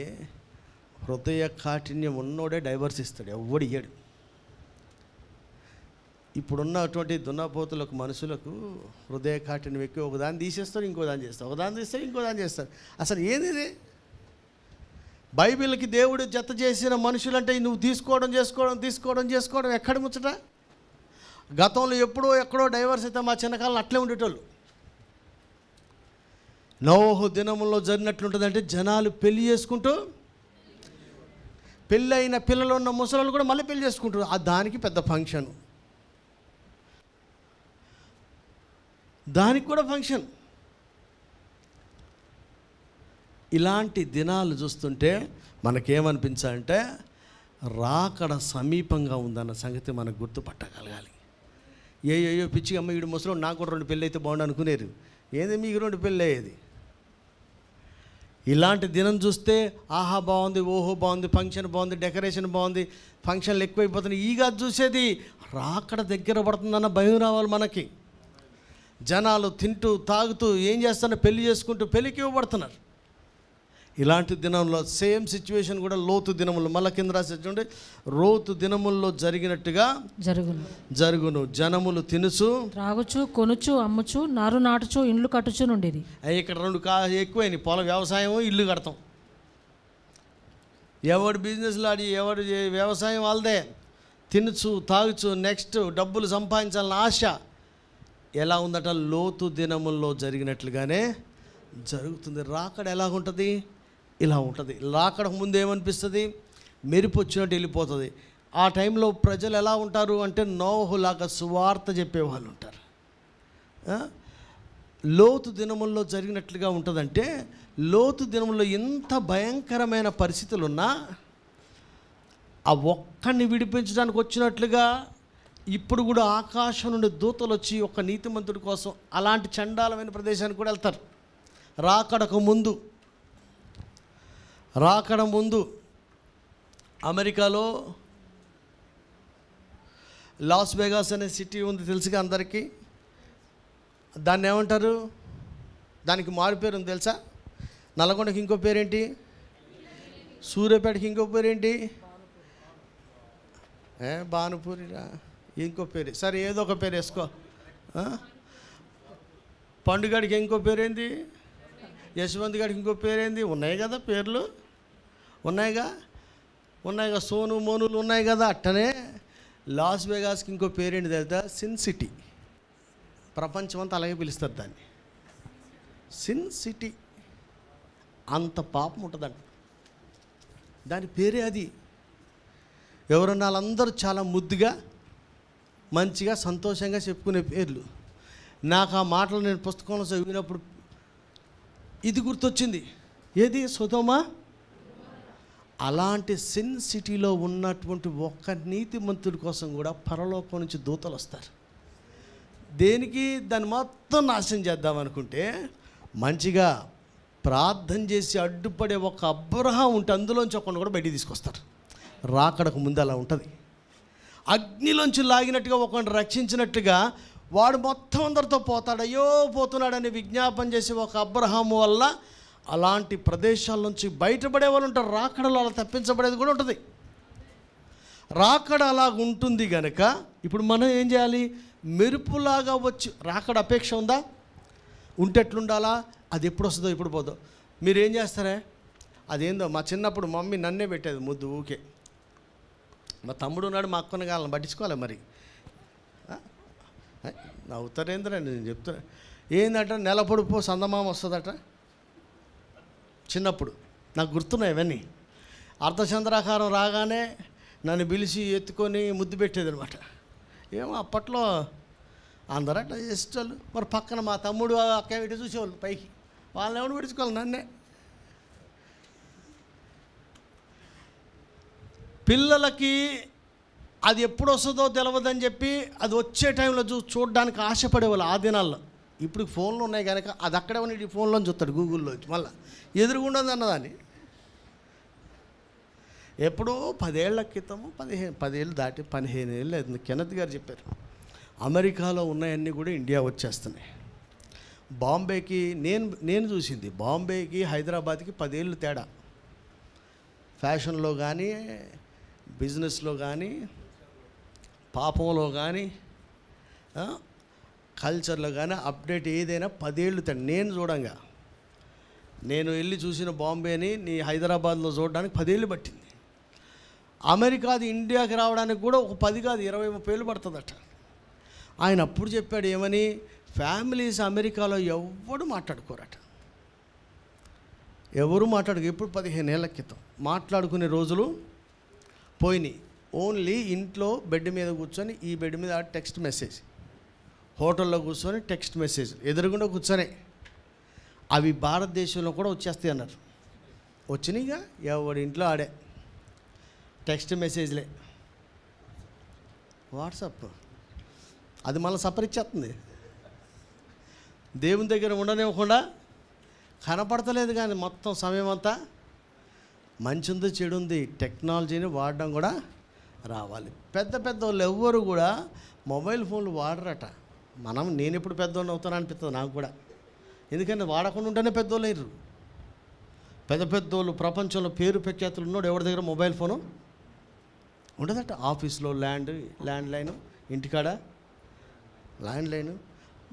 Speaker 1: హృదయ కాఠిన్యం ఉన్నోడే డైవర్స్ ఇస్తాడు ఎవడు ఇయ్యడు ఇప్పుడున్నటువంటి దున్నపోతులకు మనుషులకు హృదయ కాఠిన్యం ఎక్కువ ఒకదాన్ని తీసేస్తారు ఇంకో దాన్ని చేస్తారు ఒకదాని తీస్తారు ఇంకో దాన్ని చేస్తారు అసలు ఏంది బైబిల్కి దేవుడు జత చేసిన మనుషులంటే నువ్వు తీసుకోవడం చేసుకోవడం తీసుకోవడం చేసుకోవడం ఎక్కడ ముచ్చట గతంలో ఎప్పుడో ఎక్కడో డైవర్స్ అయితే మా చిన్నకాలం అట్లే ఉండేటోళ్ళు నవోహు దినంలో జరిగినట్లుంటుందంటే జనాలు పెళ్లి చేసుకుంటూ పెళ్ళి అయిన పిల్లలు ఉన్న ముసలు కూడా మళ్ళీ పెళ్లి చేసుకుంటారు ఆ దానికి పెద్ద ఫంక్షన్ దానికి కూడా ఫంక్షన్ ఇలాంటి దినాలు చూస్తుంటే మనకేమనిపించాలంటే రాకడ సమీపంగా ఉందన్న సంగతి మనకు గుర్తుపట్టగలగాలి ఏయో పిచ్చి అమ్మ వీడు ముసలి నాకు కూడా రెండు పెళ్ళి అయితే బాగుండు అనుకునేది ఏంది మీకు రెండు పెళ్ళి అయ్యేది ఇలాంటి దినం చూస్తే ఆహా బాగుంది ఓహో బాగుంది ఫంక్షన్ బాగుంది డెకరేషన్ బాగుంది ఫంక్షన్లు ఎక్కువైపోతున్నాయి ఈగా చూసేది రాకడ దగ్గర పడుతుందన్న భయం రావాలి మనకి జనాలు తింటూ తాగుతూ ఏం చేస్తున్నారు పెళ్లి చేసుకుంటూ పెళ్ళికి ఇవ్వబడుతున్నారు ఇలాంటి దినంలో సేమ్ సిచ్యువేషన్ కూడా లోతు దినములు మళ్ళా కింద రాసి చూడండి రోతు దినముల్లో జరిగినట్టుగా జరుగును జరుగును జనములు తినుచు
Speaker 2: త్రాగుచు కొనుచు అమ్ముచు నారు నాటుచు ఇండ్లు కట్టుచు నుండి
Speaker 1: ఇక్కడ రెండు కా ఎక్కువైనాయి పొలం వ్యవసాయం ఇల్లు కడతాం ఎవడు బిజినెస్లో ఆడి ఎవడు వ్యవసాయం వాళ్ళదే తినుచు తాగుచు నెక్స్ట్ డబ్బులు సంపాదించాలని ఆశ ఎలా ఉందట లోతు దినముల్లో జరిగినట్లుగానే జరుగుతుంది రాకడ ఎలాగుంటుంది ఇలా ఉంటుంది రాకడ ముందు ఏమనిపిస్తుంది మెరుపు వచ్చినట్టు వెళ్ళిపోతుంది ఆ టైంలో ప్రజలు ఎలా ఉంటారు అంటే నోహులాగా సువార్త చెప్పేవాళ్ళు ఉంటారు లోతు దినముల్లో జరిగినట్లుగా ఉంటుందంటే లోతు దినముల్లో ఎంత భయంకరమైన పరిస్థితులున్నా ఆ ఒక్కడిని విడిపించడానికి వచ్చినట్లుగా ఇప్పుడు కూడా ఆకాశం నుండి దూతలు వచ్చి ఒక నీతిమంతుడి కోసం అలాంటి చండాలమైన ప్రదేశానికి కూడా వెళ్తారు రాకడకు ముందు రాకడ ముందు అమెరికాలో లాస్ వేగాస్ అనే సిటీ ఉంది తెలుసుగా అందరికీ దాన్ని ఏమంటారు దానికి మారు పేరు ఉంది తెలుసా నల్గొండకి ఇంకో పేరేంటి సూర్యాపేటకి ఇంకో పేరేంటి భానుపూరిరా ఇంకో పేరు సరే ఏదో ఒక పేరు వేసుకో పండుగడికి ఇంకో పేరేంటి యశ్వంత్ గారికి ఇంకో పేరేంది ఉన్నాయి కదా పేర్లు ఉన్నాయిగా ఉన్నాయిగా సోను మోనులు ఉన్నాయి కదా అట్టనే లాస్ వేగాస్కి ఇంకో పేరేంటి తెలుసా సిన్ సిటీ ప్రపంచం అంతా అలాగే పిలుస్తారు దాన్ని సిన్ సిటీ అంత పాపం ఉంటుందంట దాని పేరే అది ఎవరన్నా వాళ్ళందరూ చాలా ముద్దుగా మంచిగా సంతోషంగా చెప్పుకునే పేర్లు నాకు ఆ మాటలు నేను పుస్తకంలో చదివినప్పుడు ఇది గుర్తొచ్చింది ఏది సుధోమా అలాంటి సిన్ సిటీలో ఉన్నటువంటి ఒక్క నీతి మంత్రుడి కోసం కూడా పరలోకం నుంచి దూతలు వస్తారు దేనికి దాన్ని మొత్తం నాశనం చేద్దాం అనుకుంటే మంచిగా ప్రార్థన చేసి అడ్డుపడే ఒక అబ్రహం ఉంటే అందులోంచి ఒక కూడా బయట తీసుకొస్తారు రాకడకు ముందు అలా ఉంటుంది అగ్నిలోంచి లాగినట్టుగా ఒకరిని రక్షించినట్టుగా వాడు మొత్తం అందరితో పోతాడు అయ్యో పోతున్నాడని విజ్ఞాపం చేసి ఒక అబ్రహాము వల్ల అలాంటి ప్రదేశాల నుంచి బయటపడే వాళ్ళు ఉంటారు రాకడలో అలా తప్పించబడేది కూడా ఉంటుంది రాకడ అలాగ ఉంటుంది కనుక ఇప్పుడు మనం ఏం చేయాలి మెరుపులాగా వచ్చి రాకడ అపేక్ష ఉందా ఉంటే ఎట్లుండాలా అది ఎప్పుడు వస్తుందో ఇప్పుడు పోదో మీరు ఏం చేస్తారే అదేందో మా చిన్నప్పుడు మమ్మీ నన్నే పెట్టేది ముద్దు ఊకే మా తమ్ముడు ఉన్నాడు మా అక్కను కాలం పట్టించుకోవాలి మరి నవ్వుతారేంద్రండి నేను చెప్తున్నా ఏంటంట నెల పొడిపో సందమామ వస్తుందట చిన్నప్పుడు నాకు గుర్తున్నాయి ఇవన్నీ అర్ధచంద్రాకారం రాగానే నన్ను పిలిచి ఎత్తుకొని ముద్దు పెట్టేది అనమాట ఏమో అప్పట్లో అందరట అట్లా మరి పక్కన మా తమ్ముడు అక్క ఇటు చూసేవాళ్ళు పైకి వాళ్ళని ఎవరు విడుచుకోవాలి నన్నే పిల్లలకి అది ఎప్పుడు వస్తుందో తెలవదని చెప్పి అది వచ్చే టైంలో చూ చూడడానికి ఆశపడేవాళ్ళు ఆ దినాల్లో ఇప్పుడు ఫోన్లు ఉన్నాయి కనుక అది అక్కడే ఉన్న ఈ ఫోన్లో చూస్తాడు గూగుల్లో మళ్ళీ ఎదురుగుండదు అన్నదాన్ని ఎప్పుడో పదేళ్ల క్రితము పదిహేను పదేళ్ళు దాటి పదిహేను ఏళ్ళు కెనత్ గారు చెప్పారు అమెరికాలో ఉన్నాయన్నీ కూడా ఇండియా వచ్చేస్తున్నాయి బాంబేకి నేను నేను చూసింది బాంబేకి హైదరాబాద్కి పదేళ్ళు తేడా ఫ్యాషన్లో కానీ బిజినెస్లో కానీ పాపంలో కానీ కల్చర్లో కానీ అప్డేట్ ఏదైనా పదేళ్ళు నేను చూడంగా నేను వెళ్ళి చూసిన బాంబేని నీ హైదరాబాద్లో చూడడానికి పదేళ్ళు పట్టింది అమెరికాది ఇండియాకి రావడానికి కూడా ఒక పది కాదు ఇరవై ముప్పై ఏళ్ళు పడుతుందట ఆయన అప్పుడు చెప్పాడు ఏమని ఫ్యామిలీస్ అమెరికాలో ఎవడు మాట్లాడుకోరట ఎవరు మాట్లాడుకో ఇప్పుడు పదిహేను ఏళ్ళ క్రితం మాట్లాడుకునే రోజులు పోయినాయి ఓన్లీ ఇంట్లో బెడ్ మీద కూర్చొని ఈ బెడ్ మీద టెక్స్ట్ మెసేజ్ హోటల్లో కూర్చొని టెక్స్ట్ మెసేజ్ ఎదురుగుండా కూర్చొని అవి భారతదేశంలో కూడా వచ్చేస్తాయి అన్నారు వచ్చినాయిగా ఎవరి ఇంట్లో ఆడే టెక్స్ట్ మెసేజ్లే వాట్సాప్ అది మళ్ళీ సపరిచ్చేస్తుంది దేవుని దగ్గర ఉండనివ్వకుండా కనపడతలేదు కానీ మొత్తం సమయం అంతా మంచి ఉంది చెడు ఉంది టెక్నాలజీని వాడడం కూడా రావాలి పెద్ద పెద్ద వాళ్ళు ఎవ్వరు కూడా మొబైల్ ఫోన్లు వాడరట మనం నేను ఎప్పుడు పెద్దోళ్ళు అవుతాను అనిపిస్తుంది నాకు కూడా ఎందుకంటే వాడకుండా ఉంటేనే పెద్దోళ్ళు అయ్యారు పెద్ద పెద్దోళ్ళు ప్రపంచంలో పేరు ప్రఖ్యాతులు ఉన్నాడు ఎవరి దగ్గర మొబైల్ ఫోను ఉండదట ఆఫీస్లో ల్యాండ్ ల్యాండ్ లైను ఇంటికాడ ల్యాండ్ లైను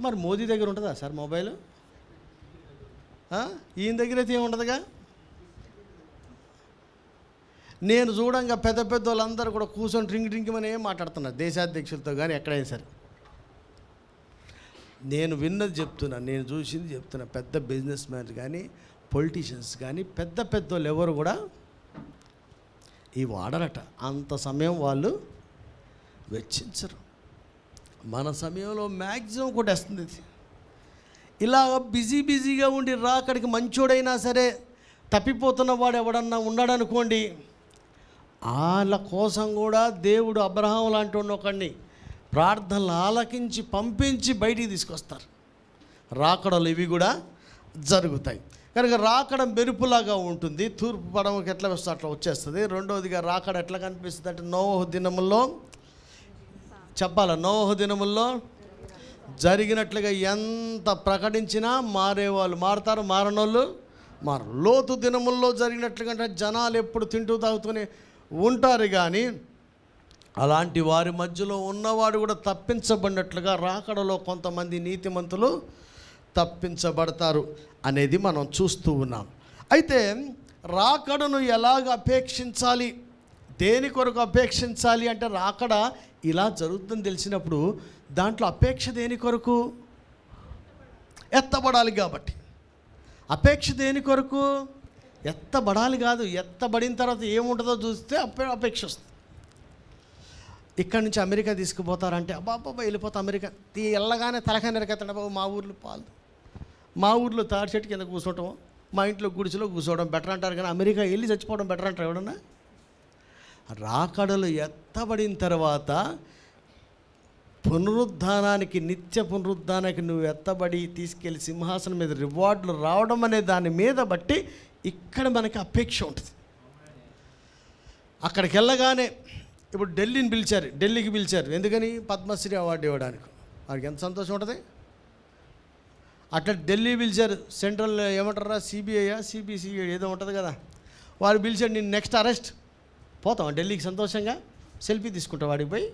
Speaker 1: మరి మోదీ దగ్గర ఉంటుందా సార్ మొబైల్ ఈయన దగ్గర అయితే ఏముండదుగా నేను చూడంగా పెద్ద పెద్ద వాళ్ళందరూ కూడా కూర్చొని డ్రింక్ డ్రింక్ అని ఏం మాట్లాడుతున్నారు దేశాధ్యక్షులతో కానీ ఎక్కడైనా సరే నేను విన్నది చెప్తున్నా నేను చూసింది చెప్తున్నా పెద్ద బిజినెస్ మ్యాన్ కానీ పొలిటీషియన్స్ కానీ పెద్ద పెద్ద వాళ్ళు ఎవరు కూడా ఈ వాడరట అంత సమయం వాళ్ళు వెచ్చించరు మన సమయంలో మ్యాక్సిమం కూడా వస్తుంది ఇలాగ బిజీ బిజీగా ఉండి రా అక్కడికి మంచోడైనా సరే తప్పిపోతున్న వాడు ఎవడన్నా ఉన్నాడనుకోండి వాళ్ళ కోసం కూడా దేవుడు అబ్రహాం లాంటి ఒకడిని ప్రార్థనలు ఆలకించి పంపించి బయటికి తీసుకొస్తారు రాకడలు ఇవి కూడా జరుగుతాయి కనుక రాకడం మెరుపులాగా ఉంటుంది తూర్పు పడమకి ఎట్లా వస్తే అట్లా వచ్చేస్తుంది రెండవదిగా రాకడ ఎట్లా కనిపిస్తుంది అంటే నోహ దినముల్లో చెప్పాలా నోహ దినముల్లో జరిగినట్లుగా ఎంత ప్రకటించినా మారేవాళ్ళు మారతారు మారనోళ్ళు మారు లోతు దినముల్లో జరిగినట్లుగా అంటే జనాలు ఎప్పుడు తింటూ తాగుతూనే ఉంటారు కానీ అలాంటి వారి మధ్యలో ఉన్నవాడు కూడా తప్పించబడినట్లుగా రాకడలో కొంతమంది నీతిమంతులు తప్పించబడతారు అనేది మనం చూస్తూ ఉన్నాం అయితే రాకడను ఎలాగ అపేక్షించాలి దేని కొరకు అపేక్షించాలి అంటే రాకడ ఇలా జరుగుతుందని తెలిసినప్పుడు దాంట్లో అపేక్ష దేని కొరకు ఎత్తబడాలి కాబట్టి అపేక్ష దేని కొరకు ఎత్తబడాలి కాదు ఎత్తబడిన తర్వాత ఏముంటుందో చూస్తే అప్పే అపేక్ష వస్తుంది ఇక్కడ నుంచి అమెరికా తీసుకుపోతారంటే అబ్బాబ్బా వెళ్ళిపోతా అమెరికా తీ వెళ్ళగానే తలకాయ నెరకెత్తండి బాబు మా ఊర్లో పాలు మా ఊర్లో తాడి చెట్టు కింద కూర్చోవటం మా ఇంట్లో గుడిసెలో కూర్చోవడం బెటర్ అంటారు కానీ అమెరికా వెళ్ళి చచ్చిపోవడం బెటర్ అంటారు ఎవడన్నా రాకడలు ఎత్తబడిన తర్వాత పునరుద్ధానానికి నిత్య పునరుద్ధానానికి నువ్వు ఎత్తబడి తీసుకెళ్లి సింహాసనం మీద రివార్డులు రావడం అనే దాని మీద బట్టి ఇక్కడ మనకి అపేక్ష ఉంటుంది అక్కడికి వెళ్ళగానే ఇప్పుడు ఢిల్లీని పిలిచారు ఢిల్లీకి పిలిచారు ఎందుకని పద్మశ్రీ అవార్డు ఇవ్వడానికి వారికి ఎంత సంతోషం ఉంటుంది అట్లా ఢిల్లీ పిలిచారు సెంట్రల్ ఏమంటారా సిబిఐయా సిబిసిఐ ఏదో ఉంటుంది కదా వారు పిలిచాడు నేను నెక్స్ట్ అరెస్ట్ పోతాం ఢిల్లీకి సంతోషంగా సెల్ఫీ తీసుకుంటాం వాడికి పోయి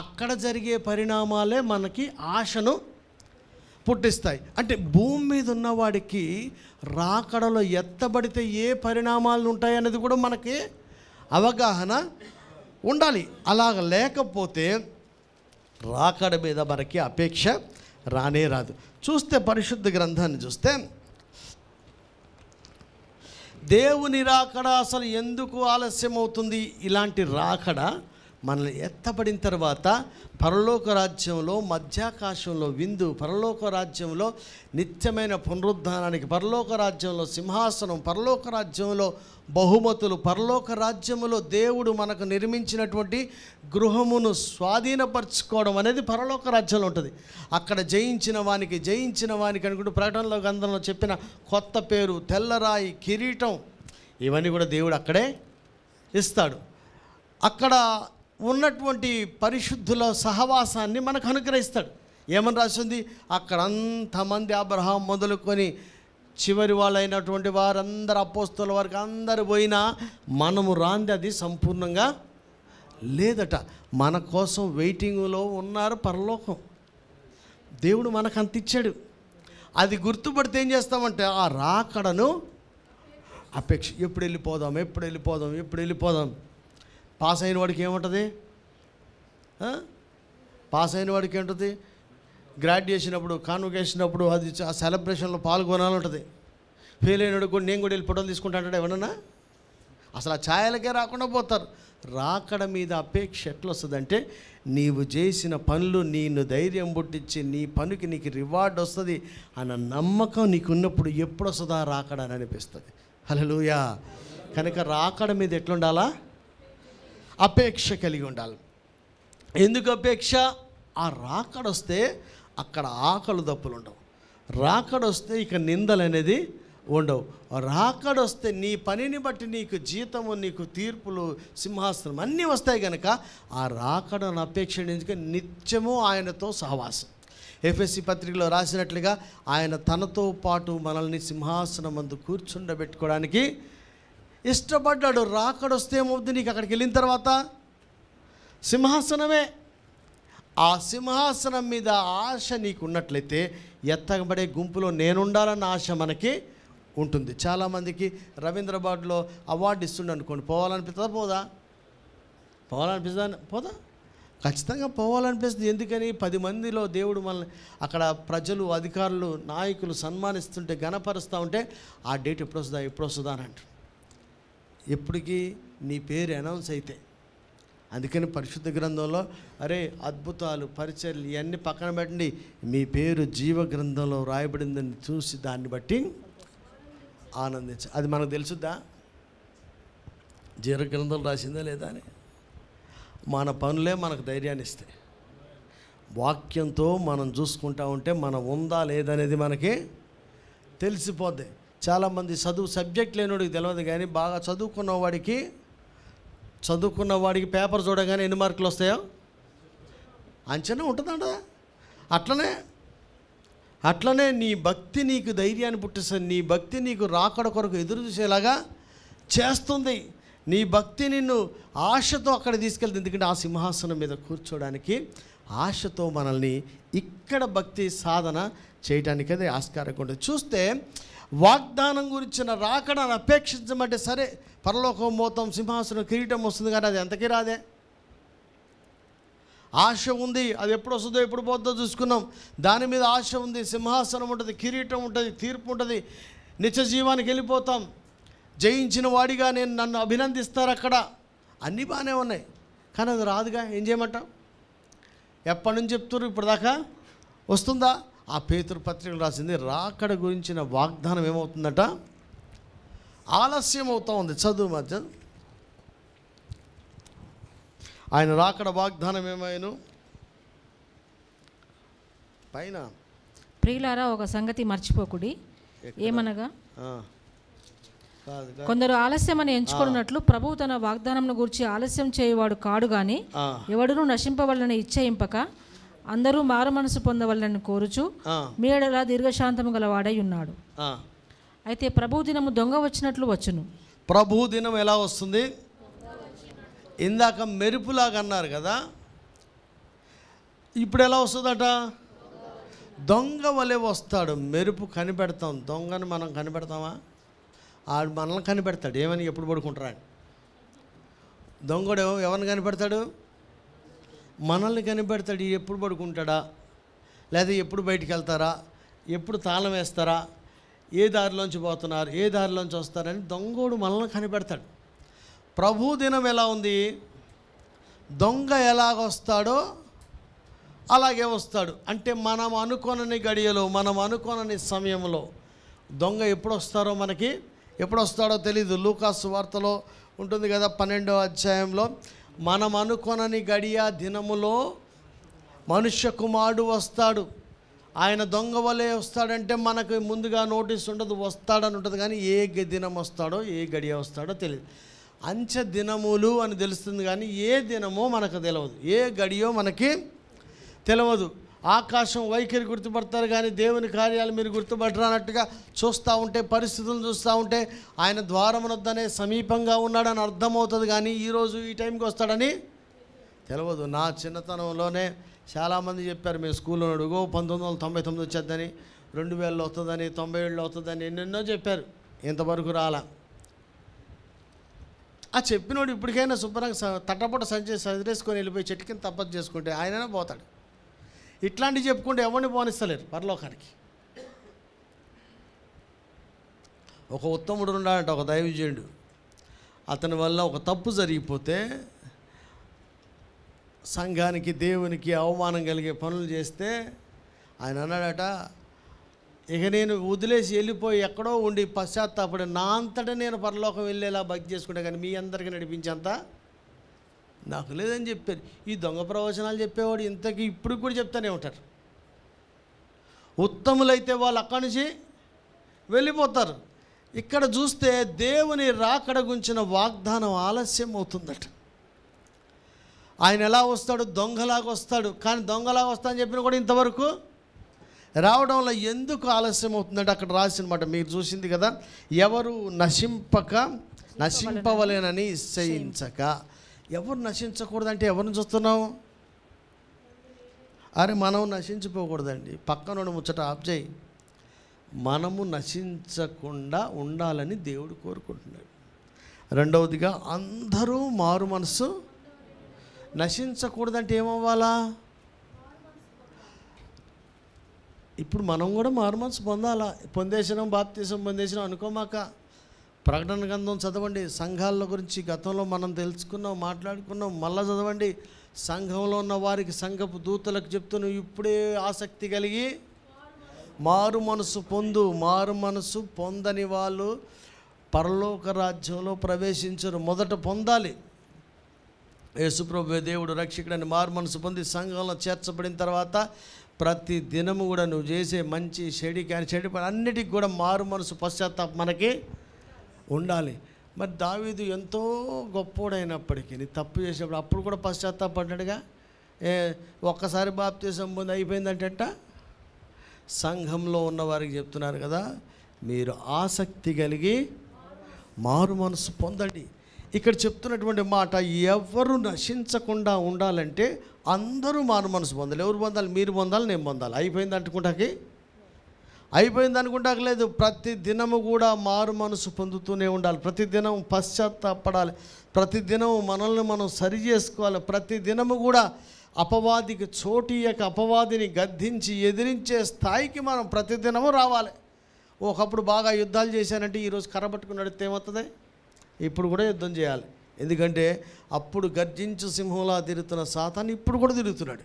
Speaker 1: అక్కడ జరిగే పరిణామాలే మనకి ఆశను పుట్టిస్తాయి అంటే భూమి మీద ఉన్నవాడికి రాకడలో ఎత్తబడితే ఏ పరిణామాలు ఉంటాయనేది కూడా మనకి అవగాహన ఉండాలి అలాగ లేకపోతే రాకడ మీద మనకి అపేక్ష రానే రాదు చూస్తే పరిశుద్ధ గ్రంథాన్ని చూస్తే దేవుని రాకడ అసలు ఎందుకు ఆలస్యం అవుతుంది ఇలాంటి రాకడ మనల్ని ఎత్తబడిన తర్వాత పరలోక రాజ్యంలో మధ్యాకాశంలో విందు పరలోక రాజ్యంలో నిత్యమైన పునరుద్ధానానికి పరలోక రాజ్యంలో సింహాసనం పరలోక రాజ్యంలో బహుమతులు పరలోక రాజ్యములో దేవుడు మనకు నిర్మించినటువంటి గృహమును స్వాధీనపరచుకోవడం అనేది పరలోక రాజ్యంలో ఉంటుంది అక్కడ జయించిన వానికి జయించిన వానికి అనుకుంటూ ప్రకటనలో గంధంలో చెప్పిన కొత్త పేరు తెల్లరాయి కిరీటం ఇవన్నీ కూడా దేవుడు అక్కడే ఇస్తాడు అక్కడ ఉన్నటువంటి పరిశుద్ధుల సహవాసాన్ని మనకు అనుగ్రహిస్తాడు ఏమని రాసింది అక్కడ అంతమంది అబ్రహాం మొదలుకొని చివరి వాళ్ళైనటువంటి వారందరు అపోస్తుల వారికి అందరు పోయినా మనము రాంది అది సంపూర్ణంగా లేదట మన కోసం వెయిటింగ్లో ఉన్నారు పరలోకం దేవుడు మనకు అంత ఇచ్చాడు అది గుర్తుపడితే ఏం చేస్తామంటే ఆ రాకడను అపేక్ష ఎప్పుడు వెళ్ళిపోదాం ఎప్పుడు వెళ్ళిపోదాం ఎప్పుడు వెళ్ళిపోదాం పాస్ అయిన వాడికి ఏముంటుంది పాస్ అయిన వాడికి ఏంటది గ్రాడ్యుయేషన్ అప్పుడు కాన్వకేషన్ అప్పుడు అది ఆ సెలబ్రేషన్లో పాల్గొనాలంటుంది ఫెయిల్ అయినడు కూడా నేను కూడా వెళ్ళి ఫోటోలు తీసుకుంటాంటాడు ఎవరన్నా అసలు ఆ ఛాయలకే రాకుండా పోతారు రాకడ మీద అపేక్ష ఎట్లా వస్తుందంటే నీవు చేసిన పనులు నేను ధైర్యం పుట్టించి నీ పనికి నీకు రివార్డ్ వస్తుంది అన్న నమ్మకం నీకు ఉన్నప్పుడు ఎప్పుడు వస్తుందా రాకడా అని అనిపిస్తుంది హలో కనుక రాకడ మీద ఎట్లుండాలా అపేక్ష కలిగి ఉండాలి ఎందుకు అపేక్ష ఆ రాకడొస్తే అక్కడ ఆకలు దప్పులు ఉండవు రాకడొస్తే ఇక నిందలు అనేది ఉండవు రాకడొస్తే నీ పనిని బట్టి నీకు జీతము నీకు తీర్పులు సింహాసనం అన్నీ వస్తాయి కనుక ఆ రాకడను అపేక్షించుక నిత్యము ఆయనతో సహవాసం ఎఫ్ఎస్సి పత్రికలో రాసినట్లుగా ఆయన తనతో పాటు మనల్ని సింహాసనం అందు కూర్చుండబెట్టుకోవడానికి ఇష్టపడ్డాడు రాకడొస్తే ఏమవుతుంది నీకు అక్కడికి వెళ్ళిన తర్వాత సింహాసనమే ఆ సింహాసనం మీద ఆశ నీకు ఉన్నట్లయితే ఎత్తగబడే గుంపులో నేనుండాలన్న ఆశ మనకి ఉంటుంది చాలామందికి రవీంద్రబాద్లో అవార్డు ఇస్తుండే అనుకోండి పోవాలనిపిస్తుందా పోదా పోవాలనిపిస్తుందా పోదా ఖచ్చితంగా పోవాలనిపిస్తుంది ఎందుకని పది మందిలో దేవుడు మనల్ని అక్కడ ప్రజలు అధికారులు నాయకులు సన్మానిస్తుంటే గణపరుస్తూ ఉంటే ఆ డేట్ ఎప్పుడు వస్తుందా ఎప్పుడు వస్తుందా అని అంటారు ఎప్పటికీ నీ పేరు అనౌన్స్ అయితే అందుకని పరిశుద్ధ గ్రంథంలో అరే అద్భుతాలు పరిచర్లు ఇవన్నీ పక్కన పెట్టండి మీ పేరు జీవ గ్రంథంలో రాయబడిందని చూసి దాన్ని బట్టి ఆనందించ అది మనకు తెలుసుద్దా జీవ గ్రంథం రాసిందా లేదా అని మన పనులే మనకు ధైర్యాన్ని ఇస్తాయి వాక్యంతో మనం చూసుకుంటా ఉంటే మనం ఉందా లేదనేది మనకి తెలిసిపోద్ది చాలామంది చదువు సబ్జెక్ట్ లేనివాడికి తెలియదు కానీ బాగా చదువుకున్న వాడికి చదువుకున్న వాడికి పేపర్ చూడగానే ఎన్ని మార్కులు వస్తాయో అంచనా ఉంటుందంట అట్లనే అట్లనే నీ భక్తి నీకు ధైర్యాన్ని పుట్టిస్తుంది నీ భక్తి నీకు రాకడ కొరకు ఎదురు చూసేలాగా చేస్తుంది నీ భక్తి నిన్ను ఆశతో అక్కడ తీసుకెళ్తుంది ఎందుకంటే ఆ సింహాసనం మీద కూర్చోడానికి ఆశతో మనల్ని ఇక్కడ భక్తి సాధన చేయడానికి అదే ఆస్కారం చూస్తే వాగ్దానం గురించిన రాకడని అపేక్షించమంటే సరే పరలోకం మోతం సింహాసనం కిరీటం వస్తుంది కానీ అది ఎంతకీ రాదే ఆశ ఉంది అది ఎప్పుడు వస్తుందో ఎప్పుడు పోతుందో చూసుకున్నాం దాని మీద ఆశ ఉంది సింహాసనం ఉంటుంది కిరీటం ఉంటుంది తీర్పు ఉంటుంది నిత్య జీవానికి వెళ్ళిపోతాం జయించిన వాడిగా నేను నన్ను అభినందిస్తారు అక్కడ అన్నీ బాగానే ఉన్నాయి కానీ అది రాదుగా ఏం చేయమంటాం ఎప్పటి నుంచి చెప్తున్నారు ఇప్పుడు దాకా వస్తుందా ఆ పేతురు పత్రికలు రాసింది రాకడ గురించిన వాగ్దానం ఏమవుతుందట ఆలస్యం అవుతా ఉంది చదువు మధ్య ఆయన రాకడ వాగ్దానం ఏమైను పైన
Speaker 2: ప్రియులారా ఒక సంగతి మర్చిపోకుడి ఏమనగా కొందరు ఆలస్యం అని ఎంచుకున్నట్లు ప్రభువు తన వాగ్దానం గురించి ఆలస్యం చేయవాడు కాడు గాని ఎవడునూ నశింపవలని ఇచ్చేయింపక అందరూ మార మనసు పొందవాలని కోరుచు మీడలా దీర్ఘశాంతము గలవాడై ఉన్నాడు అయితే ప్రభు దినము దొంగ వచ్చినట్లు వచ్చును
Speaker 1: ప్రభు దినం ఎలా వస్తుంది ఇందాక మెరుపులాగా అన్నారు కదా ఇప్పుడు ఎలా వస్తుందట దొంగ వలె వస్తాడు మెరుపు కనిపెడతాం దొంగను మనం కనిపెడతామా ఆడు మనల్ని కనిపెడతాడు ఏమని ఎప్పుడు పడుకుంటారా దొంగడు ఎవరిని కనిపెడతాడు మనల్ని కనిపెడతాడు ఎప్పుడు పడుకుంటాడా లేదా ఎప్పుడు బయటికి వెళ్తారా ఎప్పుడు తాళం వేస్తారా ఏ దారిలోంచి పోతున్నారు ఏ దారిలోంచి వస్తారని దొంగోడు మనల్ని కనిపెడతాడు ప్రభు దినం ఎలా ఉంది దొంగ ఎలాగొస్తాడో అలాగే వస్తాడు అంటే మనం అనుకోనని గడియలో మనం అనుకోనని సమయంలో దొంగ ఎప్పుడు వస్తారో మనకి ఎప్పుడు వస్తాడో తెలీదు లూకాసు వార్తలో ఉంటుంది కదా పన్నెండో అధ్యాయంలో మనం అనుకొనని గడియ దినములో మనుష్య కుమారుడు వస్తాడు ఆయన దొంగ వలె వస్తాడంటే మనకు ముందుగా నోటీస్ ఉండదు వస్తాడని ఉంటుంది కానీ ఏ దినం వస్తాడో ఏ గడియ వస్తాడో తెలియదు అంచ దినములు అని తెలుస్తుంది కానీ ఏ దినమో మనకు తెలియదు ఏ గడియో మనకి తెలియదు ఆకాశం వైఖరి గుర్తుపడతారు కానీ దేవుని కార్యాలు మీరు గుర్తుపడరు అన్నట్టుగా చూస్తూ ఉంటే పరిస్థితులు చూస్తూ ఉంటే ఆయన ద్వారం వద్దనే సమీపంగా ఉన్నాడని అర్థమవుతుంది కానీ ఈరోజు ఈ టైంకి వస్తాడని తెలియదు నా చిన్నతనంలోనే చాలామంది చెప్పారు మీ స్కూల్లో అడుగు పంతొమ్మిది వందల తొంభై తొమ్మిది వచ్చేద్దని రెండు వేలలో వస్తుందని తొంభై ఏళ్ళు అవుతుందని ఎన్నెన్నో చెప్పారు ఇంతవరకు రాలా ఆ చెప్పినోడు ఇప్పటికైనా శుభ్రంగా తట్టపొట్ట సంచి సదిరేసుకొని వెళ్ళిపోయి చెట్టు కింద తప్పదు చేసుకుంటే ఆయననే పోతాడు ఇట్లాంటివి చెప్పుకుంటే ఎవరిని పోనిస్తలేరు పరలోకానికి ఒక ఉత్తముడు ఉన్నాడంట ఒక దైవజనుడు అతని వల్ల ఒక తప్పు జరిగిపోతే సంఘానికి దేవునికి అవమానం కలిగే పనులు చేస్తే ఆయన అన్నాడట ఇక నేను వదిలేసి వెళ్ళిపోయి ఎక్కడో ఉండి పశ్చాత్తాపడి నా అంతటా నేను పరలోకం వెళ్ళేలా భక్తి చేసుకుంటే కానీ మీ అందరికీ నడిపించేంత నాకు లేదని చెప్పారు ఈ దొంగ ప్రవచనాలు చెప్పేవాడు ఇంతకీ ఇప్పుడు కూడా చెప్తానే ఉంటారు ఉత్తములైతే వాళ్ళు అక్కడి నుంచి వెళ్ళిపోతారు ఇక్కడ చూస్తే దేవుని రాకడ గుంచిన వాగ్దానం ఆలస్యం అవుతుందట ఆయన ఎలా వస్తాడు దొంగలాగా వస్తాడు కానీ దొంగలాగా వస్తా అని చెప్పిన కూడా ఇంతవరకు రావడం వల్ల ఎందుకు ఆలస్యం అవుతుందంటే అక్కడ రాసినమాట మీరు చూసింది కదా ఎవరు నశింపక నశింపవలేనని శయించక ఎవరు నశించకూడదంటే ఎవరిని చూస్తున్నావు అరే మనం నశించిపోకూడదండి పక్కన ముచ్చట ఆప్ చేయి మనము నశించకుండా ఉండాలని దేవుడు కోరుకుంటున్నాడు రెండవదిగా అందరూ మారు మనసు నశించకూడదంటే ఏమవ్వాలా ఇప్పుడు మనం కూడా మారు మనసు పొందాలా పొందేసినాం బాప్తీసం పొందేసినాం అనుకోమాక ప్రకటన గ్రంథం చదవండి సంఘాల గురించి గతంలో మనం తెలుసుకున్నాం మాట్లాడుకున్నాం మళ్ళా చదవండి సంఘంలో ఉన్న వారికి సంఘపు దూతలకు చెప్తున్నాం ఇప్పుడే ఆసక్తి కలిగి మారు మనసు పొందు మారు మనసు పొందని వాళ్ళు పరలోక రాజ్యంలో ప్రవేశించరు మొదట పొందాలి యేసుప్రభు దేవుడు రక్షకుడని మారు మనసు పొంది సంఘంలో చేర్చబడిన తర్వాత ప్రతి దినము కూడా నువ్వు చేసే మంచి చెడు కానీ చెడి అన్నిటికి కూడా మారు మనసు పశ్చాత్తాపం మనకి ఉండాలి మరి దావీదు ఎంతో గొప్పోడైనప్పటికీ తప్పు చేసినప్పుడు అప్పుడు కూడా పశ్చాత్తాపడ్డాడుగా ఏ ఒక్కసారి బాప్తీసం పొంది అయిపోయిందంటే సంఘంలో ఉన్నవారికి చెప్తున్నారు కదా మీరు ఆసక్తి కలిగి మారు మనసు పొందండి ఇక్కడ చెప్తున్నటువంటి మాట ఎవరు నశించకుండా ఉండాలంటే అందరూ మారు మనసు పొందాలి ఎవరు పొందాలి మీరు పొందాలి నేను పొందాలి అయిపోయింది అంటుకుంటాకి అయిపోయింది అనుకుంటాకలేదు ప్రతి దినము కూడా మారు మనసు పొందుతూనే ఉండాలి ప్రతి దినం పశ్చాత్తాపడాలి ప్రతి దినం మనల్ని మనం సరి చేసుకోవాలి ప్రతి దినము కూడా అపవాదికి చోటు యొక్క అపవాదిని గద్దించి ఎదిరించే స్థాయికి మనం ప్రతి దినము రావాలి ఒకప్పుడు బాగా యుద్ధాలు చేశానంటే ఈరోజు కర్రబట్టుకుని నడితే ఏమవుతుంది ఇప్పుడు కూడా యుద్ధం చేయాలి ఎందుకంటే అప్పుడు గర్జించు సింహంలా తిరుగుతున్న సాతాన్ని ఇప్పుడు కూడా తిరుగుతున్నాడు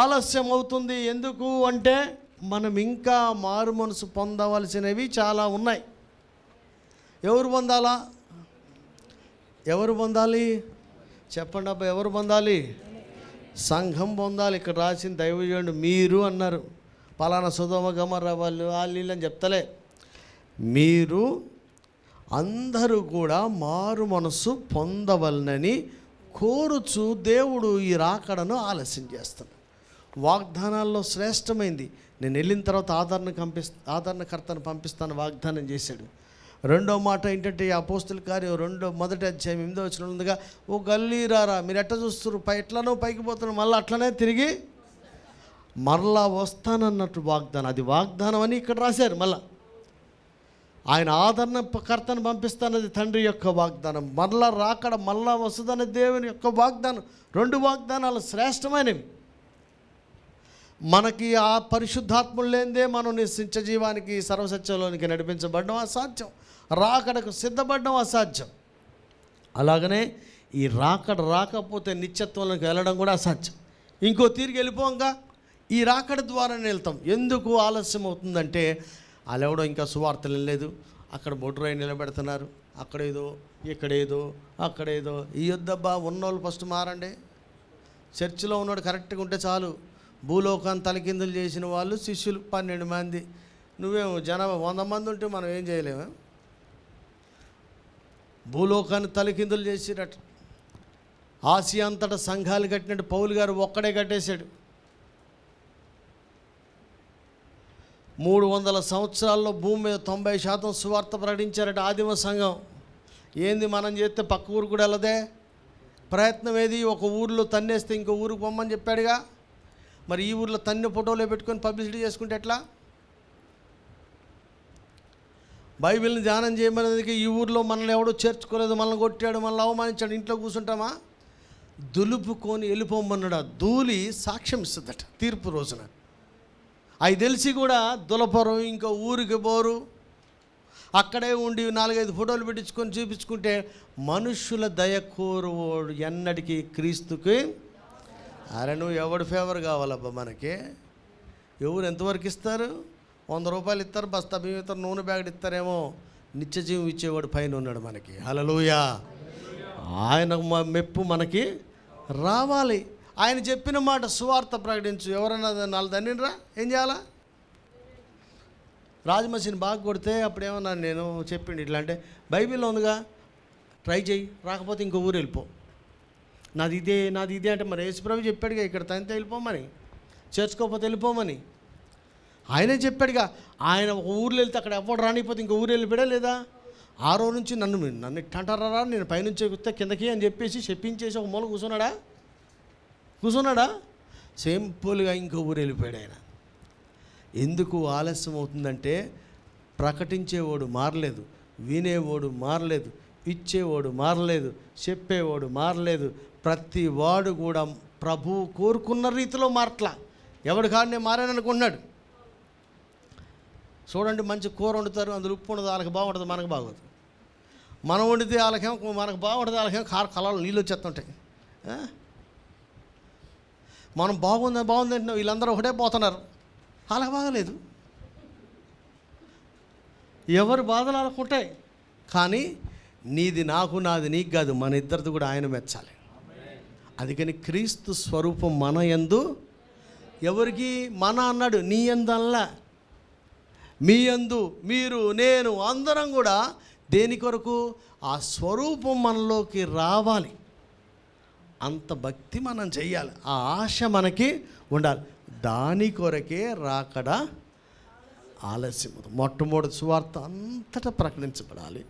Speaker 1: ఆలస్యం అవుతుంది ఎందుకు అంటే మనం ఇంకా మారు మనసు పొందవలసినవి చాలా ఉన్నాయి ఎవరు పొందాలా ఎవరు పొందాలి చెప్పండి అబ్బా ఎవరు పొందాలి సంఘం పొందాలి ఇక్కడ రాసిన దైవజనుడు మీరు అన్నారు పలానా సుధమ గమర వాళ్ళు వాళ్ళు అని చెప్తలే మీరు అందరూ కూడా మారు మనసు పొందవలనని కోరుచు దేవుడు ఈ రాకడను ఆలస్యం చేస్తాను వాగ్దానాల్లో శ్రేష్టమైంది నేను వెళ్ళిన తర్వాత ఆదరణ పంపిస్ ఆదరణకర్తను పంపిస్తాను వాగ్దానం చేశాడు రెండో మాట ఏంటంటే అపోస్తుల కార్యం రెండో మొదటి అధ్యాయం ఎనిమిదో వచ్చిన ఉందిగా ఓ గల్లీరారా మీరు ఎట్ట చూస్తున్నారు పై ఎట్లనో పైకి పోతున్నారు మళ్ళీ అట్లనే తిరిగి మరలా వస్తానన్నట్టు వాగ్దానం అది వాగ్దానం అని ఇక్కడ రాశారు మళ్ళా ఆయన ఆదరణ కర్తను పంపిస్తానది తండ్రి యొక్క వాగ్దానం మరలా రాకడ మళ్ళా వస్తుందనే దేవుని యొక్క వాగ్దానం రెండు వాగ్దానాలు శ్రేష్టమైనవి మనకి ఆ పరిశుద్ధాత్ములు లేదే మనం నిశ్చించ జీవానికి సర్వసత్యంలోనికి నడిపించబడడం అసాధ్యం రాకడకు సిద్ధపడడం అసాధ్యం అలాగనే ఈ రాకడ రాకపోతే నిత్యత్వంలోకి వెళ్ళడం కూడా అసాధ్యం ఇంకో తిరిగి వెళ్ళిపోంగా ఈ రాకడ ద్వారానే వెళ్తాం ఎందుకు ఆలస్యం అవుతుందంటే వాళ్ళెవడో ఇంకా సువార్తలు లేదు అక్కడ బొడ్రాయి నిలబెడుతున్నారు అక్కడేదో ఇక్కడేదో అక్కడేదో ఈ యొద్దబ్బా ఉన్నోళ్ళు ఫస్ట్ మారండి చర్చిలో ఉన్నాడు కరెక్ట్గా ఉంటే చాలు భూలోకాన్ని తలకిందులు చేసిన వాళ్ళు శిష్యులు పన్నెండు మంది నువ్వేమో జనాభా వంద మంది ఉంటే మనం ఏం చేయలేము భూలోకాన్ని తలకిందులు చేసిరట ఆసియా అంతటా సంఘాలు కట్టినట్టు పౌలు గారు ఒక్కడే కట్టేశాడు మూడు వందల సంవత్సరాల్లో భూమి మీద తొంభై శాతం సువార్త ప్రకటించారట ఆదిమ సంఘం ఏంది మనం చేస్తే పక్క ఊరు కూడా వెళ్ళదే ప్రయత్నం ఏది ఒక ఊరిలో తన్నేస్తే ఇంకో ఊరికి పొమ్మని చెప్పాడుగా మరి ఈ ఊర్లో తన్ని ఫోటోలో పెట్టుకొని పబ్లిసిటీ చేసుకుంటే ఎట్లా బైబిల్ని ధ్యానం చేయమనేందుకు ఈ ఊర్లో మనల్ని ఎవడో చేర్చుకోలేదు మనల్ని కొట్టాడు మనల్ని అవమానించాడు ఇంట్లో కూర్చుంటామా దులుపుకొని వెళ్ళిపోమన్నాడు ధూళి సాక్ష్యం ఇస్తుందట తీర్పు రోజున అవి తెలిసి కూడా దులపరం ఇంకా ఊరికి పోరు అక్కడే ఉండి నాలుగైదు ఫోటోలు పెట్టించుకొని చూపించుకుంటే మనుషుల దయ కోరువాడు ఎన్నటికీ క్రీస్తుకి అరే నువ్వు ఎవడు ఫేవర్ కావాలబ్బా మనకి ఎవరు ఎంతవరకు ఇస్తారు వంద రూపాయలు ఇస్తారు బస్తా బియ్యం ఇస్తారు నూనె బ్యాగ్ ఇస్తారేమో నిత్య జీవం ఇచ్చేవాడు పైన ఉన్నాడు మనకి హలలుయా ఆయన మెప్పు మనకి రావాలి ఆయన చెప్పిన మాట సువార్త ప్రకటించు ఎవరన్నా నాలుగు దన్నిరా ఏం చేయాలా రాజమసిని బాగా కొడితే అప్పుడు ఏమన్నా నేను చెప్పిండి ఇట్లా అంటే బైబిల్లో ఉందిగా ట్రై చేయి రాకపోతే ఇంకో ఊరు వెళ్ళిపో నాది ఇదే నాది ఇదే అంటే మరి యేసుప్రభు చెప్పాడుగా ఇక్కడ తంత వెళ్ళిపోమని చేర్చుకోకపోతే వెళ్ళిపోమని ఆయనే చెప్పాడుగా ఆయన ఒక ఊరు వెళ్తే అక్కడ ఎవడు రానిపోతే ఇంకో ఊరు వెళ్ళిపోయా లేదా ఆ రోజు నుంచి నన్ను నన్ను ఇట్టంటారా నేను పైనుంచి ఎక్కితే కిందకి అని చెప్పేసి చెప్పించేసి ఒక మూల కూర్చున్నాడా కూర్చున్నాడా సింపుల్గా ఇంకో ఊరు వెళ్ళిపోయాడు ఆయన ఎందుకు ఆలస్యం అవుతుందంటే ప్రకటించేవాడు మారలేదు వినేవాడు మారలేదు ఇచ్చేవాడు మారలేదు చెప్పేవాడు మారలేదు ప్రతి వాడు కూడా ప్రభు కోరుకున్న రీతిలో మారట్లా ఎవడు కానీ మారాననుకున్నాడు చూడండి మంచి కూర వండుతారు అందులో ఉప్పు ఉండదు వాళ్ళకి బాగుంటుంది మనకు బాగోదు మనం వండితే వాళ్ళకేమో మనకు బాగుంటుంది వాళ్ళకేమో కార కళలు నీళ్ళు వచ్చేస్తుంటాయి మనం బాగుంది బాగుంది అంటున్నాం వీళ్ళందరూ ఒకటే పోతున్నారు వాళ్ళకి బాగలేదు ఎవరు బాధలు వాళ్ళకుంటాయి కానీ నీది నాకు నాది నీకు కాదు మన ఇద్దరిది కూడా ఆయన మెచ్చాలి అందుకని క్రీస్తు స్వరూపం మన ఎందు ఎవరికి మన అన్నాడు నీ ఎందల్లా మీ ఎందు మీరు నేను అందరం కూడా దేని కొరకు ఆ స్వరూపం మనలోకి రావాలి అంత భక్తి మనం చేయాలి ఆ ఆశ మనకి ఉండాలి దాని కొరకే రాకడ ఆలస్యం మొట్టమొదటి సువార్త అంతటా ప్రకటించబడాలి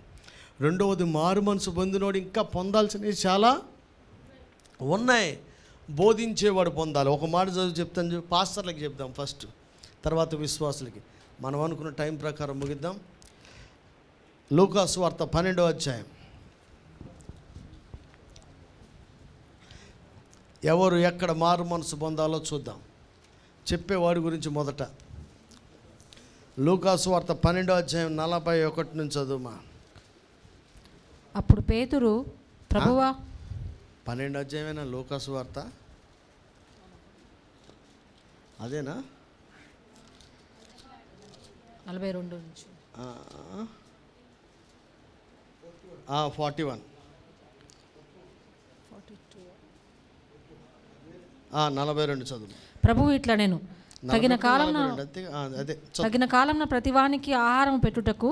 Speaker 1: రెండవది మారు మనసు పొందినోడు ఇంకా పొందాల్సినవి చాలా ఉన్నాయి బోధించేవాడు పొందాలి ఒక మాట చదువు చెప్తాను పాస్టర్లకు చెప్దాం ఫస్ట్ తర్వాత విశ్వాసులకి మనం అనుకున్న టైం ప్రకారం ముగిద్దాం లూకాస్ వార్త పన్నెండో అధ్యాయం ఎవరు ఎక్కడ మారు మనసు పొందాలో చూద్దాం చెప్పేవాడి గురించి మొదట లూకాసు వార్త పన్నెండో అధ్యాయం నలభై ఒకటి నుంచి చదువుమా
Speaker 2: అప్పుడు పేతురు ప్రభువా
Speaker 1: పన్నెండు అధ్యాయమైన లోకాసు వార్త అదేనా
Speaker 2: నలభై రెండు నుంచి
Speaker 1: ఫార్టీ వన్ నలభై రెండు చదువు
Speaker 2: ప్రభు ఇట్లా నేను తగిన కాలం తగిన కాలం ప్రతివానికి ఆహారం పెట్టుటకు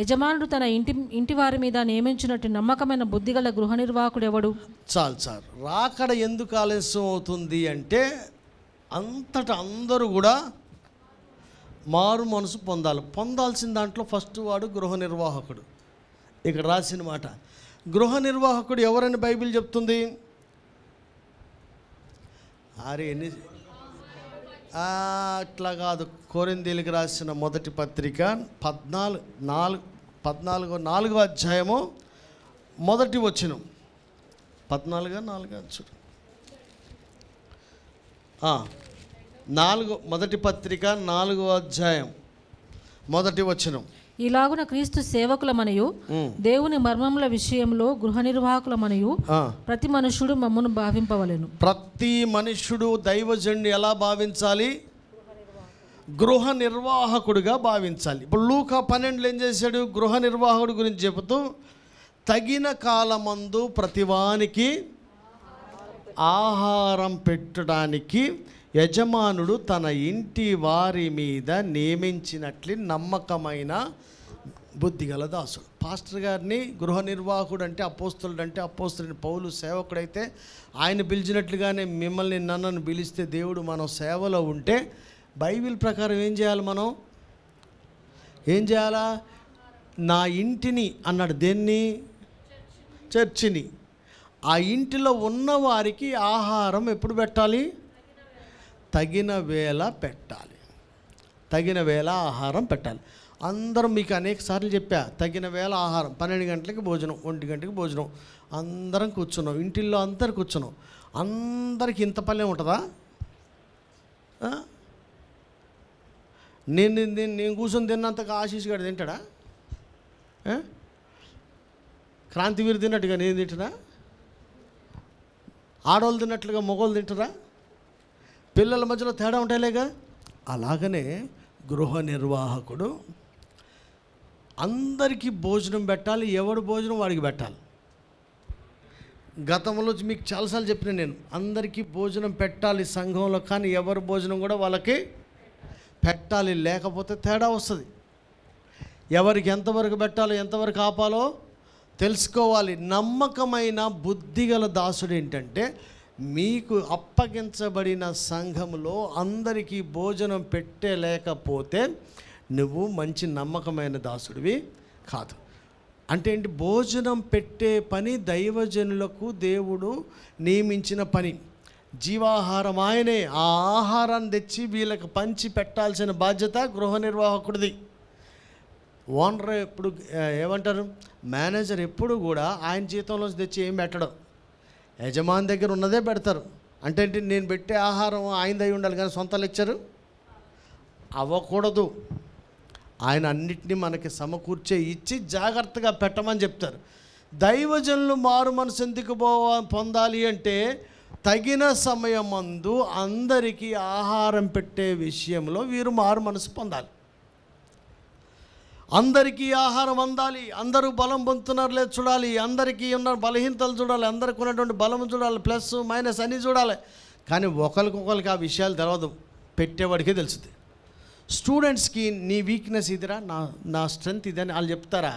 Speaker 2: యజమానుడు తన ఇంటి ఇంటి వారి మీద నియమించినట్టు నమ్మకమైన బుద్ధిగల గృహ నిర్వాహకుడు ఎవడు
Speaker 1: చాలు సార్ రాకడ ఎందుకు ఆలస్యం అవుతుంది అంటే అంతట అందరూ కూడా మారు మనసు పొందాలి పొందాల్సిన దాంట్లో ఫస్ట్ వాడు గృహ నిర్వాహకుడు ఇక్కడ రాసిన మాట గృహ నిర్వాహకుడు ఎవరని బైబిల్ చెప్తుంది ఆరే ఎన్ని అట్లా కాదు కోరిందీలకు రాసిన మొదటి పత్రిక పద్నాలుగు నాలుగు పద్నాలుగో నాలుగో అధ్యాయము మొదటి వచ్చిన పద్నాలుగా నాలుగో అధ్యాయం నాలుగు మొదటి పత్రిక నాలుగో అధ్యాయం మొదటి వచ్చినం
Speaker 2: ఇలాగున క్రీస్తు సేవకుల మనయు దేవుని మర్మముల విషయంలో గృహ నిర్వాహకుల మనయు ప్రతి మనుషుడు మమ్మను భావింపవలేను
Speaker 1: ప్రతి మనుషుడు దైవజనుడు ఎలా భావించాలి గృహ నిర్వాహకుడుగా భావించాలి ఇప్పుడు లూకా పన్నెండులో ఏం చేశాడు గృహ నిర్వాహకుడు గురించి చెబుతూ తగిన కాలమందు ప్రతివానికి ఆహారం పెట్టడానికి యజమానుడు తన ఇంటి వారి మీద నియమించినట్లు నమ్మకమైన బుద్ధిగల దాసుడు పాస్టర్ గారిని గృహ నిర్వాహకుడు అంటే అపోస్తుడు అంటే అపోస్తుడిని పౌలు సేవకుడైతే ఆయన పిలిచినట్లుగానే మిమ్మల్ని నన్నను పిలిస్తే దేవుడు మనం సేవలో ఉంటే బైబిల్ ప్రకారం ఏం చేయాలి మనం ఏం చేయాలా నా ఇంటిని అన్నాడు దేన్ని చర్చిని ఆ ఇంటిలో ఉన్నవారికి ఆహారం ఎప్పుడు పెట్టాలి తగిన వేళ పెట్టాలి తగిన వేళ ఆహారం పెట్టాలి అందరూ మీకు అనేక సార్లు చెప్పా తగిన వేళ ఆహారం పన్నెండు గంటలకి భోజనం ఒంటి గంటకి భోజనం అందరం కూర్చున్నాం ఇంటిల్లో అందరు కూర్చున్నాం అందరికి ఇంత పల్లె ఉంటుందా నేను నేను నేను కూర్చొని తిన్నంతగా ఆశీస్ గారు తింటాడా క్రాంతివీరు తిన్నట్టుగా నేను తింటున్నా ఆడవాళ్ళు తిన్నట్లుగా మొగోళ్ళు తింటారా పిల్లల మధ్యలో తేడా ఉంటాయిలేగా అలాగనే గృహ నిర్వాహకుడు అందరికీ భోజనం పెట్టాలి ఎవడు భోజనం వాడికి పెట్టాలి గతంలో మీకు చాలాసార్లు చెప్పిన నేను అందరికీ భోజనం పెట్టాలి సంఘంలో కానీ ఎవరు భోజనం కూడా వాళ్ళకి పెట్టాలి లేకపోతే తేడా వస్తుంది ఎవరికి ఎంతవరకు పెట్టాలో ఎంతవరకు ఆపాలో తెలుసుకోవాలి నమ్మకమైన బుద్ధిగల దాసుడు ఏంటంటే మీకు అప్పగించబడిన సంఘంలో అందరికీ భోజనం పెట్టలేకపోతే నువ్వు మంచి నమ్మకమైన దాసుడివి కాదు అంటే ఏంటి భోజనం పెట్టే పని దైవజనులకు దేవుడు నియమించిన పని జీవాహారం ఆయనే ఆ ఆహారాన్ని తెచ్చి వీళ్ళకి పంచి పెట్టాల్సిన బాధ్యత గృహ నిర్వాహకుడిది ఓనర్ ఎప్పుడు ఏమంటారు మేనేజర్ ఎప్పుడు కూడా ఆయన జీతంలోంచి తెచ్చి ఏం పెట్టడం యజమాని దగ్గర ఉన్నదే పెడతారు అంటే నేను పెట్టే ఆహారం ఆయన అయి ఉండాలి కానీ సొంత లెక్చరు అవ్వకూడదు ఆయన అన్నిటినీ మనకి సమకూర్చే ఇచ్చి జాగ్రత్తగా పెట్టమని చెప్తారు దైవజనులు మారు మనసు ఎందుకు పో పొందాలి అంటే తగిన సమయమందు అందరికీ ఆహారం పెట్టే విషయంలో వీరు మారు మనసు పొందాలి అందరికీ ఆహారం అందాలి అందరూ బలం పొందుతున్నారు లేదు చూడాలి అందరికీ ఉన్న బలహీనతలు చూడాలి అందరికీ ఉన్నటువంటి బలం చూడాలి ప్లస్ మైనస్ అన్నీ చూడాలి కానీ ఒకరికొకరికి ఆ విషయాలు తెలవదు పెట్టేవాడికే తెలుస్తుంది స్టూడెంట్స్కి నీ వీక్నెస్ ఇదిరా నా నా స్ట్రెంగ్త్ ఇదని వాళ్ళు చెప్తారా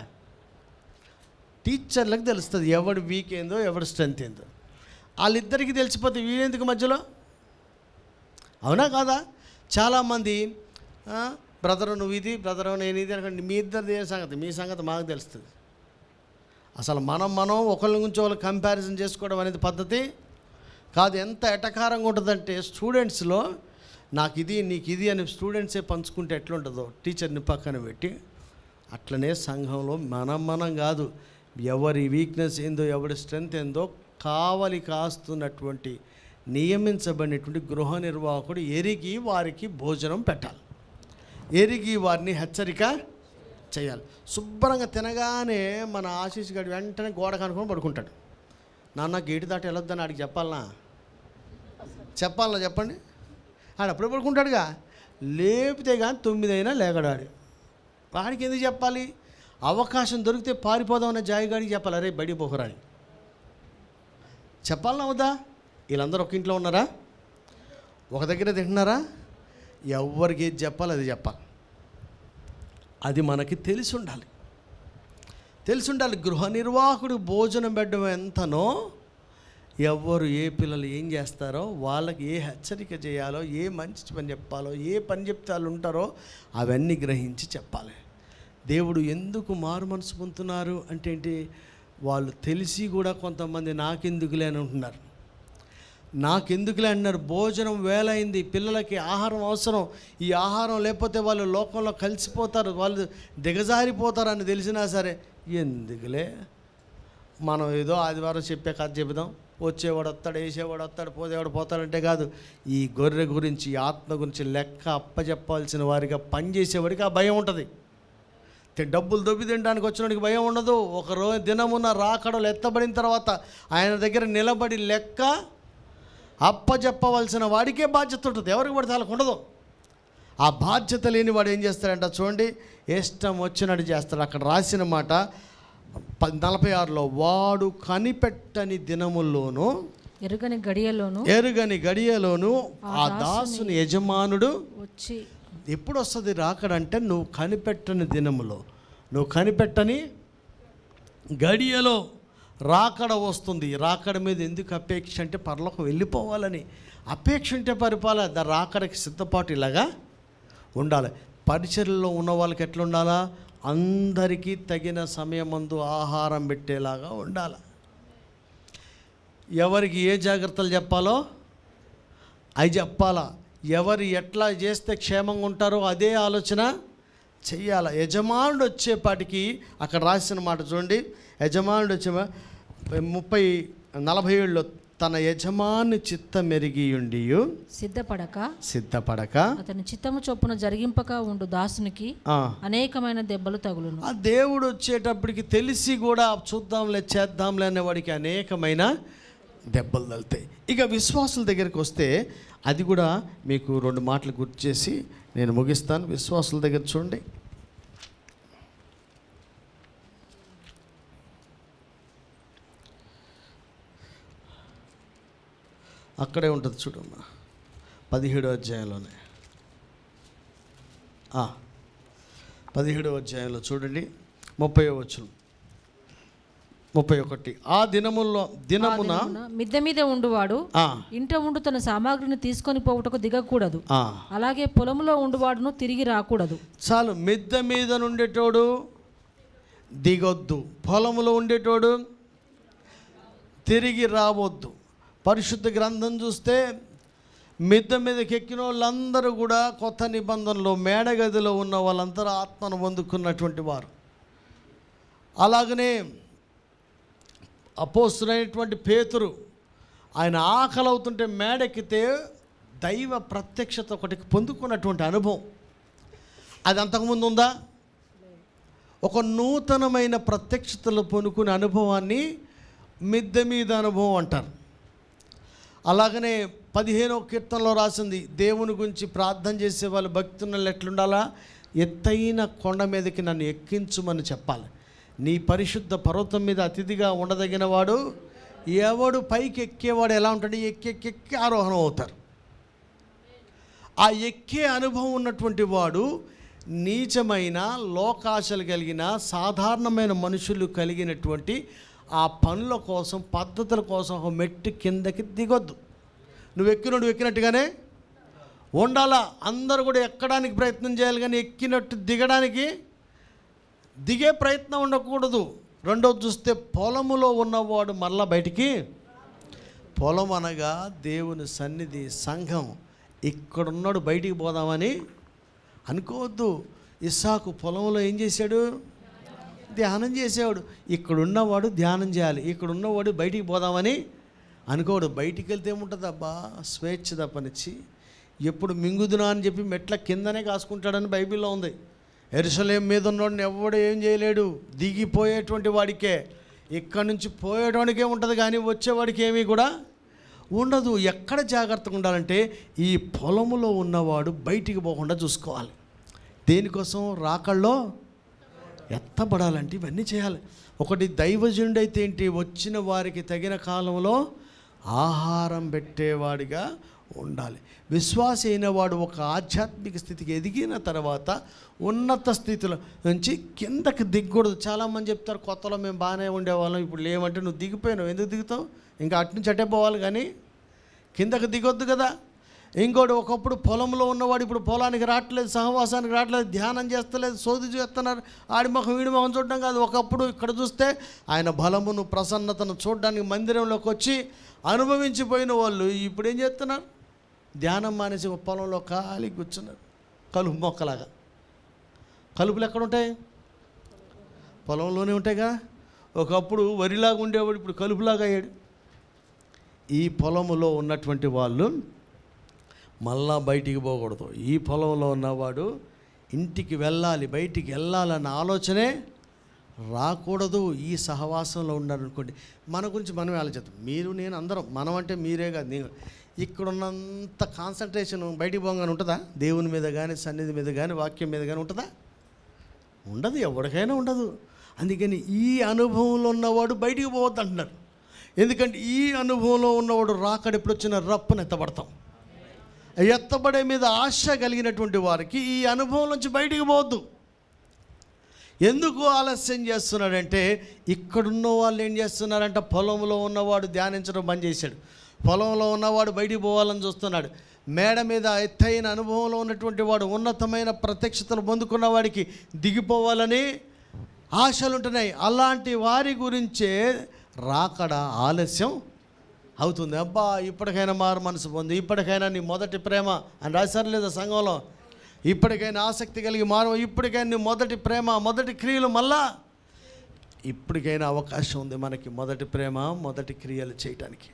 Speaker 1: టీచర్లకు తెలుస్తుంది ఎవడు వీక్ ఏందో ఎవడు స్ట్రెంగ్త్ ఏందో వాళ్ళిద్దరికీ తెలిసిపోతే వీరెందుకు మధ్యలో అవునా కాదా చాలామంది బ్రదరు నువ్వు ఇది బ్రదరు నేను ఇది అనుకోండి మీ ఇద్దరిది ఏ సంగతి మీ సంగతి మాకు తెలుస్తుంది అసలు మనం మనం ఒకళ్ళ నుంచి ఒకళ్ళు కంపారిజన్ చేసుకోవడం అనేది పద్ధతి కాదు ఎంత ఎటకారంగా ఉంటుందంటే స్టూడెంట్స్లో నాకు ఇది నీకు ఇది అని స్టూడెంట్సే పంచుకుంటే ఎట్లుంటుందో టీచర్ని పక్కన పెట్టి అట్లనే సంఘంలో మనం మనం కాదు ఎవరి వీక్నెస్ ఏందో ఎవరి స్ట్రెంగ్త్ ఏందో కావలి కాస్తున్నటువంటి నియమించబడినటువంటి గృహ నిర్వాహకుడు ఎరిగి వారికి భోజనం పెట్టాలి ఎరిగి వారిని హెచ్చరిక చేయాలి శుభ్రంగా తినగానే మన ఆశీష్ గడి వెంటనే గోడ కనుక్కొని పడుకుంటాడు నాన్న గేటు దాటి వెళ్ళొద్దని ఆడికి చెప్పాలనా చెప్పాలనా చెప్పండి ఆడు అప్పుడే పడుకుంటాడుగా లేపితే కానీ తొమ్మిది అయినా లేకడాడు వాడికి ఎందుకు చెప్పాలి అవకాశం దొరికితే పారిపోదాం అన్న జాయిగాడికి చెప్పాలి అరే బడి పోహరాని చెప్పాలనా అవుదా వీళ్ళందరూ ఒక ఇంట్లో ఉన్నారా ఒక దగ్గర తింటున్నారా ఎవరికి ఏది చెప్పాలి అది చెప్పాలి అది మనకి తెలిసి ఉండాలి తెలిసి ఉండాలి గృహ నిర్వాహకుడి భోజనం పెట్టడం ఎంతనో ఎవరు ఏ పిల్లలు ఏం చేస్తారో వాళ్ళకి ఏ హెచ్చరిక చేయాలో ఏ మంచి పని చెప్పాలో ఏ పని చెప్తే వాళ్ళు ఉంటారో అవన్నీ గ్రహించి చెప్పాలి దేవుడు ఎందుకు మారు మనసు పొందుతున్నారు అంటే ఏంటి వాళ్ళు తెలిసి కూడా కొంతమంది నాకెందుకులే అని అంటున్నారు నాకెందుకులే అన్నారు భోజనం వేలైంది పిల్లలకి ఆహారం అవసరం ఈ ఆహారం లేకపోతే వాళ్ళు లోకంలో కలిసిపోతారు వాళ్ళు దిగజారిపోతారని తెలిసినా సరే ఎందుకులే మనం ఏదో ఆదివారం చెప్పే కథ చెబుదాం వచ్చేవాడు వస్తాడు వేసేవాడు వస్తాడు పోదేవాడు పోతాడంటే కాదు ఈ గొర్రె గురించి ఆత్మ గురించి లెక్క అప్పచెప్పాల్సిన వారిగా పనిచేసేవాడికి ఆ భయం ఉంటుంది డబ్బులు దొబ్బి తినడానికి వచ్చినోడికి భయం ఉండదు ఒక రోజు దినమున రాకడలు ఎత్తబడిన తర్వాత ఆయన దగ్గర నిలబడి లెక్క అప్పజెప్పవలసిన వాడికే బాధ్యత ఉంటుంది ఎవరికి పడితే వాళ్ళకు ఉండదు ఆ బాధ్యత లేని వాడు ఏం చేస్తాడంట చూడండి ఇష్టం వచ్చినట్టు చేస్తాడు అక్కడ రాసిన మాట నలభై ఆరులో వాడు కనిపెట్టని దినముల్లోనూ
Speaker 2: ఎరుగని గడియలోను
Speaker 1: ఎరుగని గడియలోను ఆ దాసుని యజమానుడు వచ్చి ఎప్పుడు వస్తుంది రాకడంటే నువ్వు కనిపెట్టని దినములో నువ్వు కనిపెట్టని గడియలో రాకడ వస్తుంది రాకడ మీద ఎందుకు అపేక్ష అంటే పరలోకం వెళ్ళిపోవాలని అపేక్ష అంటే పరిపాల ద రాకడకి సిద్ధపాటు ఇలాగా ఉండాలి పరిచర్లో ఉన్న వాళ్ళకి ఎట్లా ఉండాలా అందరికీ తగిన సమయమందు ఆహారం పెట్టేలాగా ఉండాలి ఎవరికి ఏ జాగ్రత్తలు చెప్పాలో అవి చెప్పాలా ఎవరు ఎట్లా చేస్తే క్షేమంగా ఉంటారో అదే ఆలోచన చెయ్యాల యజమానుడు వచ్చేపాటికి అక్కడ రాసిన మాట చూడండి యజమానుడు వచ్చే ముప్పై నలభై ఏళ్ళు తన యజమాని చిత్తమెరిగి ఉండియు
Speaker 2: సిద్ధపడక
Speaker 1: సిద్ధపడక
Speaker 2: అతని చిత్తము చొప్పున జరిగింపక ఉండు దాసునికి అనేకమైన దెబ్బలు తగులు ఆ దేవుడు వచ్చేటప్పటికి
Speaker 1: తెలిసి కూడా చూద్దాంలే చేద్దాంలే అనే వాడికి అనేకమైన దెబ్బలు తగులుతాయి ఇక విశ్వాసుల దగ్గరికి వస్తే అది కూడా మీకు రెండు మాటలు గుర్తు చేసి నేను ముగిస్తాను విశ్వాసుల దగ్గర చూడండి అక్కడే ఉంటుంది చూడమ్మా పదిహేడో అధ్యాయంలోనే పదిహేడో అధ్యాయంలో చూడండి ముప్పై వచ్చును ముప్పై ఒకటి ఆ దినముల్లో దినమున
Speaker 2: మిద్దె మీద ఉండువాడు ఇంట ఉండు తన సామాగ్రిని తీసుకొని పోవుటకు దిగకూడదు అలాగే పొలంలో ఉండువాడును తిరిగి రాకూడదు
Speaker 1: చాలు మిద్దె మీద ఉండేటోడు దిగొద్దు పొలంలో ఉండేటోడు తిరిగి రావద్దు పరిశుద్ధ గ్రంథం చూస్తే మిద్ద మీదకి ఎక్కిన వాళ్ళందరూ కూడా కొత్త నిబంధనలో మేడగదిలో ఉన్న వాళ్ళందరూ ఆత్మను పొందుకున్నటువంటి వారు అలాగనే అపోస్తుడైనటువంటి పేతురు ఆయన ఆకలి అవుతుంటే మేడెక్కితే దైవ ప్రత్యక్షత ఒకటి పొందుకున్నటువంటి అనుభవం అది అంతకుముందు ఉందా ఒక నూతనమైన ప్రత్యక్షతలు పొనుకునే అనుభవాన్ని మిద్దె మీద అనుభవం అంటారు అలాగనే పదిహేనో కీర్తనలో రాసింది దేవుని గురించి ప్రార్థన చేసే వాళ్ళు భక్తున్నలు ఎట్లుండాలా ఎత్తైన కొండ మీదకి నన్ను ఎక్కించుమని చెప్పాలి నీ పరిశుద్ధ పర్వతం మీద అతిథిగా ఉండదగిన వాడు ఎవడు పైకి ఎక్కేవాడు ఎలా ఉంటాడు ఎక్కెక్కెక్కి ఆరోహణం అవుతారు ఆ ఎక్కే అనుభవం ఉన్నటువంటి వాడు నీచమైన లోకాశలు కలిగిన సాధారణమైన మనుషులు కలిగినటువంటి ఆ పనుల కోసం పద్ధతుల కోసం ఒక మెట్టు కిందకి దిగొద్దు నువ్వు ఎక్కిన నువ్వు ఎక్కినట్టుగానే ఉండాలా అందరూ కూడా ఎక్కడానికి ప్రయత్నం చేయాలి కానీ ఎక్కినట్టు దిగడానికి దిగే ప్రయత్నం ఉండకూడదు రెండోది చూస్తే పొలములో ఉన్నవాడు మరలా బయటికి పొలం అనగా దేవుని సన్నిధి సంఘం ఇక్కడున్నాడు బయటికి పోదామని అనుకోవద్దు ఇసాకు పొలంలో ఏం చేశాడు ధ్యానం చేసేవాడు ఇక్కడున్నవాడు ధ్యానం చేయాలి ఇక్కడున్నవాడు బయటికి పోదామని అనుకోడు బయటికి వెళ్తే ఏముంటుంది అబ్బా స్వేచ్ఛ తప్పనిచ్చి ఎప్పుడు మింగుదునా అని చెప్పి మెట్ల కిందనే కాసుకుంటాడని బైబిల్లో ఉంది ఎరుసలేం మీద ఉన్నవాడు ఎవడు ఏం చేయలేడు దిగిపోయేటువంటి వాడికే ఇక్కడి నుంచి పోయేటానికే ఉంటుంది కానీ వచ్చేవాడికి ఏమీ కూడా ఉండదు ఎక్కడ జాగ్రత్తగా ఉండాలంటే ఈ పొలములో ఉన్నవాడు బయటికి పోకుండా చూసుకోవాలి దేనికోసం రాకల్లో ఎత్తబడాలంటే ఇవన్నీ చేయాలి ఒకటి దైవజనుడు అయితే ఏంటి వచ్చిన వారికి తగిన కాలంలో ఆహారం పెట్టేవాడిగా ఉండాలి విశ్వాస అయిన వాడు ఒక ఆధ్యాత్మిక స్థితికి ఎదిగిన తర్వాత ఉన్నత స్థితిలో నుంచి కిందకి దిగకూడదు చాలామంది చెప్తారు కొత్తలో మేము బాగానే ఉండేవాళ్ళం ఇప్పుడు లేవంటే నువ్వు దిగిపోయినావు ఎందుకు దిగుతావు ఇంకా అటు నుంచి అటే పోవాలి కానీ కిందకి దిగొద్దు కదా ఇంకోటి ఒకప్పుడు పొలంలో ఉన్నవాడు ఇప్పుడు పొలానికి రావట్లేదు సహవాసానికి రావట్లేదు ధ్యానం చేస్తలేదు సోది చేస్తున్నారు ఆడి ముఖం వీడి ముఖం చూడడం కాదు ఒకప్పుడు ఇక్కడ చూస్తే ఆయన బలమును ప్రసన్నతను చూడడానికి మందిరంలోకి వచ్చి అనుభవించిపోయిన వాళ్ళు ఇప్పుడు ఏం చేస్తున్నారు ధ్యానం మానేసి పొలంలో ఖాళీ కూర్చున్నారు కలుపు మొక్కలాగా కలుపులు ఎక్కడ ఉంటాయి పొలంలోనే ఉంటాయిగా ఒకప్పుడు వరిలాగా ఉండేవాడు ఇప్పుడు కలుపులాగా అయ్యాడు ఈ పొలములో ఉన్నటువంటి వాళ్ళు మళ్ళా బయటికి పోకూడదు ఈ పొలంలో ఉన్నవాడు ఇంటికి వెళ్ళాలి బయటికి వెళ్ళాలన్న ఆలోచనే రాకూడదు ఈ సహవాసంలో ఉండాలనుకోండి మన గురించి మనమే ఆలోచిద్దాం మీరు నేను అందరం మనం అంటే మీరే కాదు నేను ఇక్కడ ఉన్నంత కాన్సన్ట్రేషన్ బయటికి పోగానే ఉంటుందా దేవుని మీద కానీ సన్నిధి మీద కానీ వాక్యం మీద కానీ ఉంటుందా ఉండదు ఎవరికైనా ఉండదు అందుకని ఈ అనుభవంలో ఉన్నవాడు బయటికి పోవద్దు అంటున్నారు ఎందుకంటే ఈ అనుభవంలో ఉన్నవాడు రాకడెప్పుడు వచ్చిన రప్పును ఎత్తబడతాం ఎత్తబడే మీద ఆశ కలిగినటువంటి వారికి ఈ అనుభవం నుంచి బయటికి పోవద్దు ఎందుకు ఆలస్యం చేస్తున్నాడంటే ఇక్కడున్న వాళ్ళు ఏం చేస్తున్నారంటే పొలంలో ఉన్నవాడు ధ్యానించడం బంద్ చేశాడు పొలంలో ఉన్నవాడు బయటికి పోవాలని చూస్తున్నాడు మేడ మీద ఎత్తైన అనుభవంలో ఉన్నటువంటి వాడు ఉన్నతమైన ప్రత్యక్షతలు పొందుకున్న వాడికి దిగిపోవాలని ఆశలుంటున్నాయి అలాంటి వారి గురించే రాకడా ఆలస్యం అవుతుంది అబ్బా ఇప్పటికైనా మారు మనసు పొంది ఇప్పటికైనా నీ మొదటి ప్రేమ అని రాశారు లేదా సంఘంలో ఇప్పటికైనా ఆసక్తి కలిగి మారు ఇప్పటికైనా నీ మొదటి ప్రేమ మొదటి క్రియలు మళ్ళా ఇప్పటికైనా అవకాశం ఉంది మనకి మొదటి ప్రేమ మొదటి క్రియలు చేయటానికి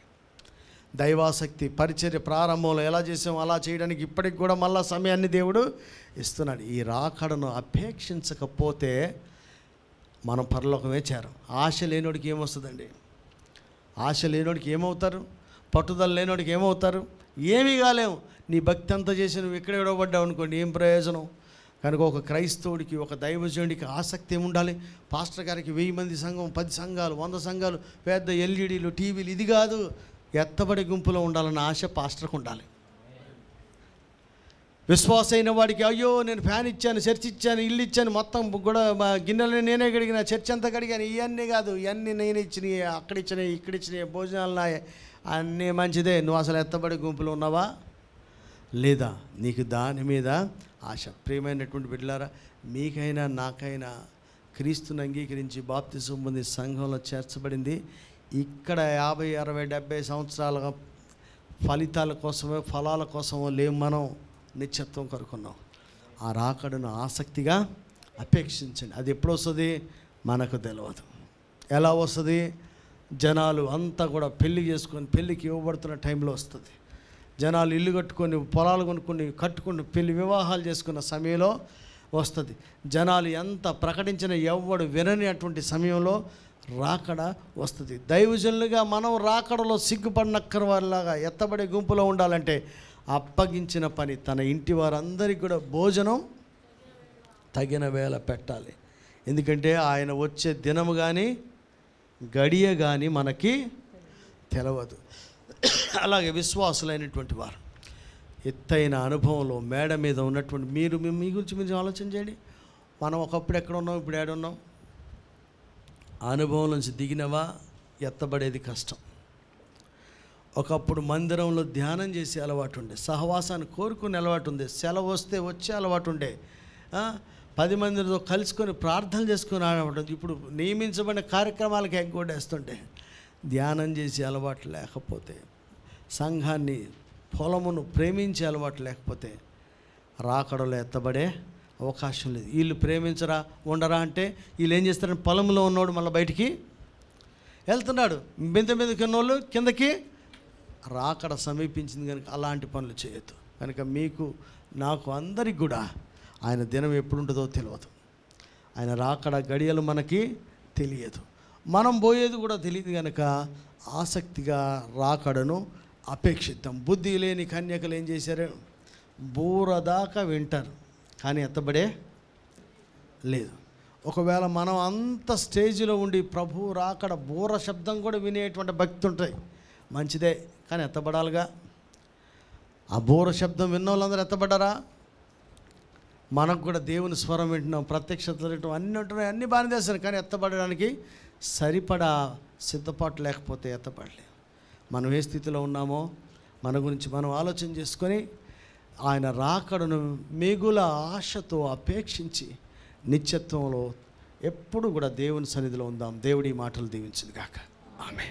Speaker 1: దైవాసక్తి పరిచర్య ప్రారంభంలో ఎలా చేసామో అలా చేయడానికి ఇప్పటికి కూడా మళ్ళా సమయాన్ని దేవుడు ఇస్తున్నాడు ఈ రాకడను అపేక్షించకపోతే మనం పరలోకమే చేరం ఆశ లేనివాడికి ఏమొస్తుందండి ఆశ లేనోడికి ఏమవుతారు పట్టుదల లేనోడికి ఏమవుతారు ఏమీ కాలేము నీ భక్తి అంతా చేసి నువ్వు ఇక్కడే విడవబడ్డావు అనుకోండి ఏం ప్రయోజనం కనుక ఒక క్రైస్తవుడికి ఒక దైవజనుడికి ఆసక్తి ఏముండాలి పాస్టర్ గారికి వెయ్యి మంది సంఘం పది సంఘాలు వంద సంఘాలు పెద్ద ఎల్ఈడీలు టీవీలు ఇది కాదు ఎత్తబడి గుంపులో ఉండాలన్న ఆశ పాస్టర్కి ఉండాలి విశ్వాస అయిన వాడికి అయ్యో నేను ఫ్యాన్ ఇచ్చాను చర్చ్ ఇచ్చాను ఇల్లు ఇచ్చాను మొత్తం కూడా గిన్నెలని నేనే కడిగిన చర్చ్ అంతా కడిగాను ఇవన్నీ కాదు ఇవన్నీ నేను ఇచ్చినవి అక్కడ ఇచ్చినవి ఇక్కడ ఇచ్చినవి భోజనాలు నాయే అన్నీ మంచిదే నువ్వు అసలు ఎత్తబడి గుంపులు ఉన్నావా లేదా నీకు దాని మీద ఆశ ప్రియమైనటువంటి బిడ్డలారా మీకైనా నాకైనా క్రీస్తుని అంగీకరించి బాప్తి పొంది సంఘంలో చేర్చబడింది ఇక్కడ యాభై అరవై డెబ్బై సంవత్సరాలుగా ఫలితాల కోసమే ఫలాల కోసమో లేము మనం నిత్యత్వం కొరుకున్నాం ఆ రాకడను ఆసక్తిగా అపేక్షించండి అది ఎప్పుడు వస్తుంది మనకు తెలియదు ఎలా వస్తుంది జనాలు అంతా కూడా పెళ్లి చేసుకొని పెళ్ళికి ఇవ్వబడుతున్న టైంలో వస్తుంది జనాలు ఇల్లు కట్టుకొని పొలాలు కొనుక్కుని కట్టుకుని పెళ్లి వివాహాలు చేసుకున్న సమయంలో వస్తుంది జనాలు ఎంత ప్రకటించిన ఎవ్వడు వినని అటువంటి సమయంలో రాకడ వస్తుంది దైవజనులుగా మనం రాకడలో సిగ్గుపడినక్కర వారిలాగా ఎత్తబడే గుంపులో ఉండాలంటే అప్పగించిన పని తన ఇంటి వారందరికీ కూడా భోజనం తగిన వేళ పెట్టాలి ఎందుకంటే ఆయన వచ్చే దినము కానీ గడియ కానీ మనకి తెలవదు అలాగే విశ్వాసులైనటువంటి వారు ఎత్తైన అనుభవంలో మేడ మీద ఉన్నటువంటి మీరు మేము మీ గురించి మీరు ఆలోచన చేయండి మనం ఒకప్పుడు ఎక్కడ ఉన్నాం ఇప్పుడు ఏడున్నాం అనుభవం నుంచి దిగినవా ఎత్తబడేది కష్టం ఒకప్పుడు మందిరంలో ధ్యానం చేసే అలవాటు ఉండే సహవాసాన్ని కోరుకునే అలవాటు ఉంది సెలవు వస్తే వచ్చే అలవాటు ఉండే పది మందితో కలుసుకొని ప్రార్థన చేసుకుని అలవాటు ఇప్పుడు నియమించబడిన కార్యక్రమాలకు ఎగ్గొడేస్తుంటే ధ్యానం చేసే అలవాటు లేకపోతే సంఘాన్ని పొలమును ప్రేమించే అలవాటు లేకపోతే రాకడలో ఎత్తబడే అవకాశం లేదు వీళ్ళు ప్రేమించరా ఉండరా అంటే వీళ్ళు ఏం చేస్తారని పొలంలో ఉన్నోడు మళ్ళీ బయటికి వెళ్తున్నాడు బింత మీదకి ఉన్నోళ్ళు కిందకి రాకడ సమీపించింది కనుక అలాంటి పనులు చేయొద్దు కనుక మీకు నాకు అందరికి కూడా ఆయన దినం ఎప్పుడు ఉంటుందో తెలియదు ఆయన రాకడ గడియలు మనకి తెలియదు మనం పోయేది కూడా తెలియదు కనుక ఆసక్తిగా రాకడను అపేక్షిద్దాం బుద్ధి లేని కన్యకలు ఏం చేశారు బూరదాకా వింటారు కానీ ఎత్తబడే లేదు ఒకవేళ మనం అంత స్టేజ్లో ఉండి ప్రభు రాకడ బూర శబ్దం కూడా వినేటువంటి భక్తి ఉంటాయి మంచిదే కానీ ఎత్తబడాలిగా ఆ బోర శబ్దం విన్న వాళ్ళందరూ ఎత్తబడ్డారా మనకు కూడా దేవుని స్వరం వింటున్నాం ప్రత్యక్షతలు వింటాం అన్ని ఉంటున్నాయి అన్ని బాగానే చేస్తారు కానీ ఎత్తబడడానికి సరిపడా సిద్ధపాటు లేకపోతే ఎత్తపడలేదు మనం ఏ స్థితిలో ఉన్నామో మన గురించి మనం ఆలోచన చేసుకొని ఆయన రాకడను మిగుల ఆశతో అపేక్షించి నిత్యత్వంలో ఎప్పుడు కూడా దేవుని సన్నిధిలో ఉందాం దేవుడి మాటలు దీవించింది కాక ఆమె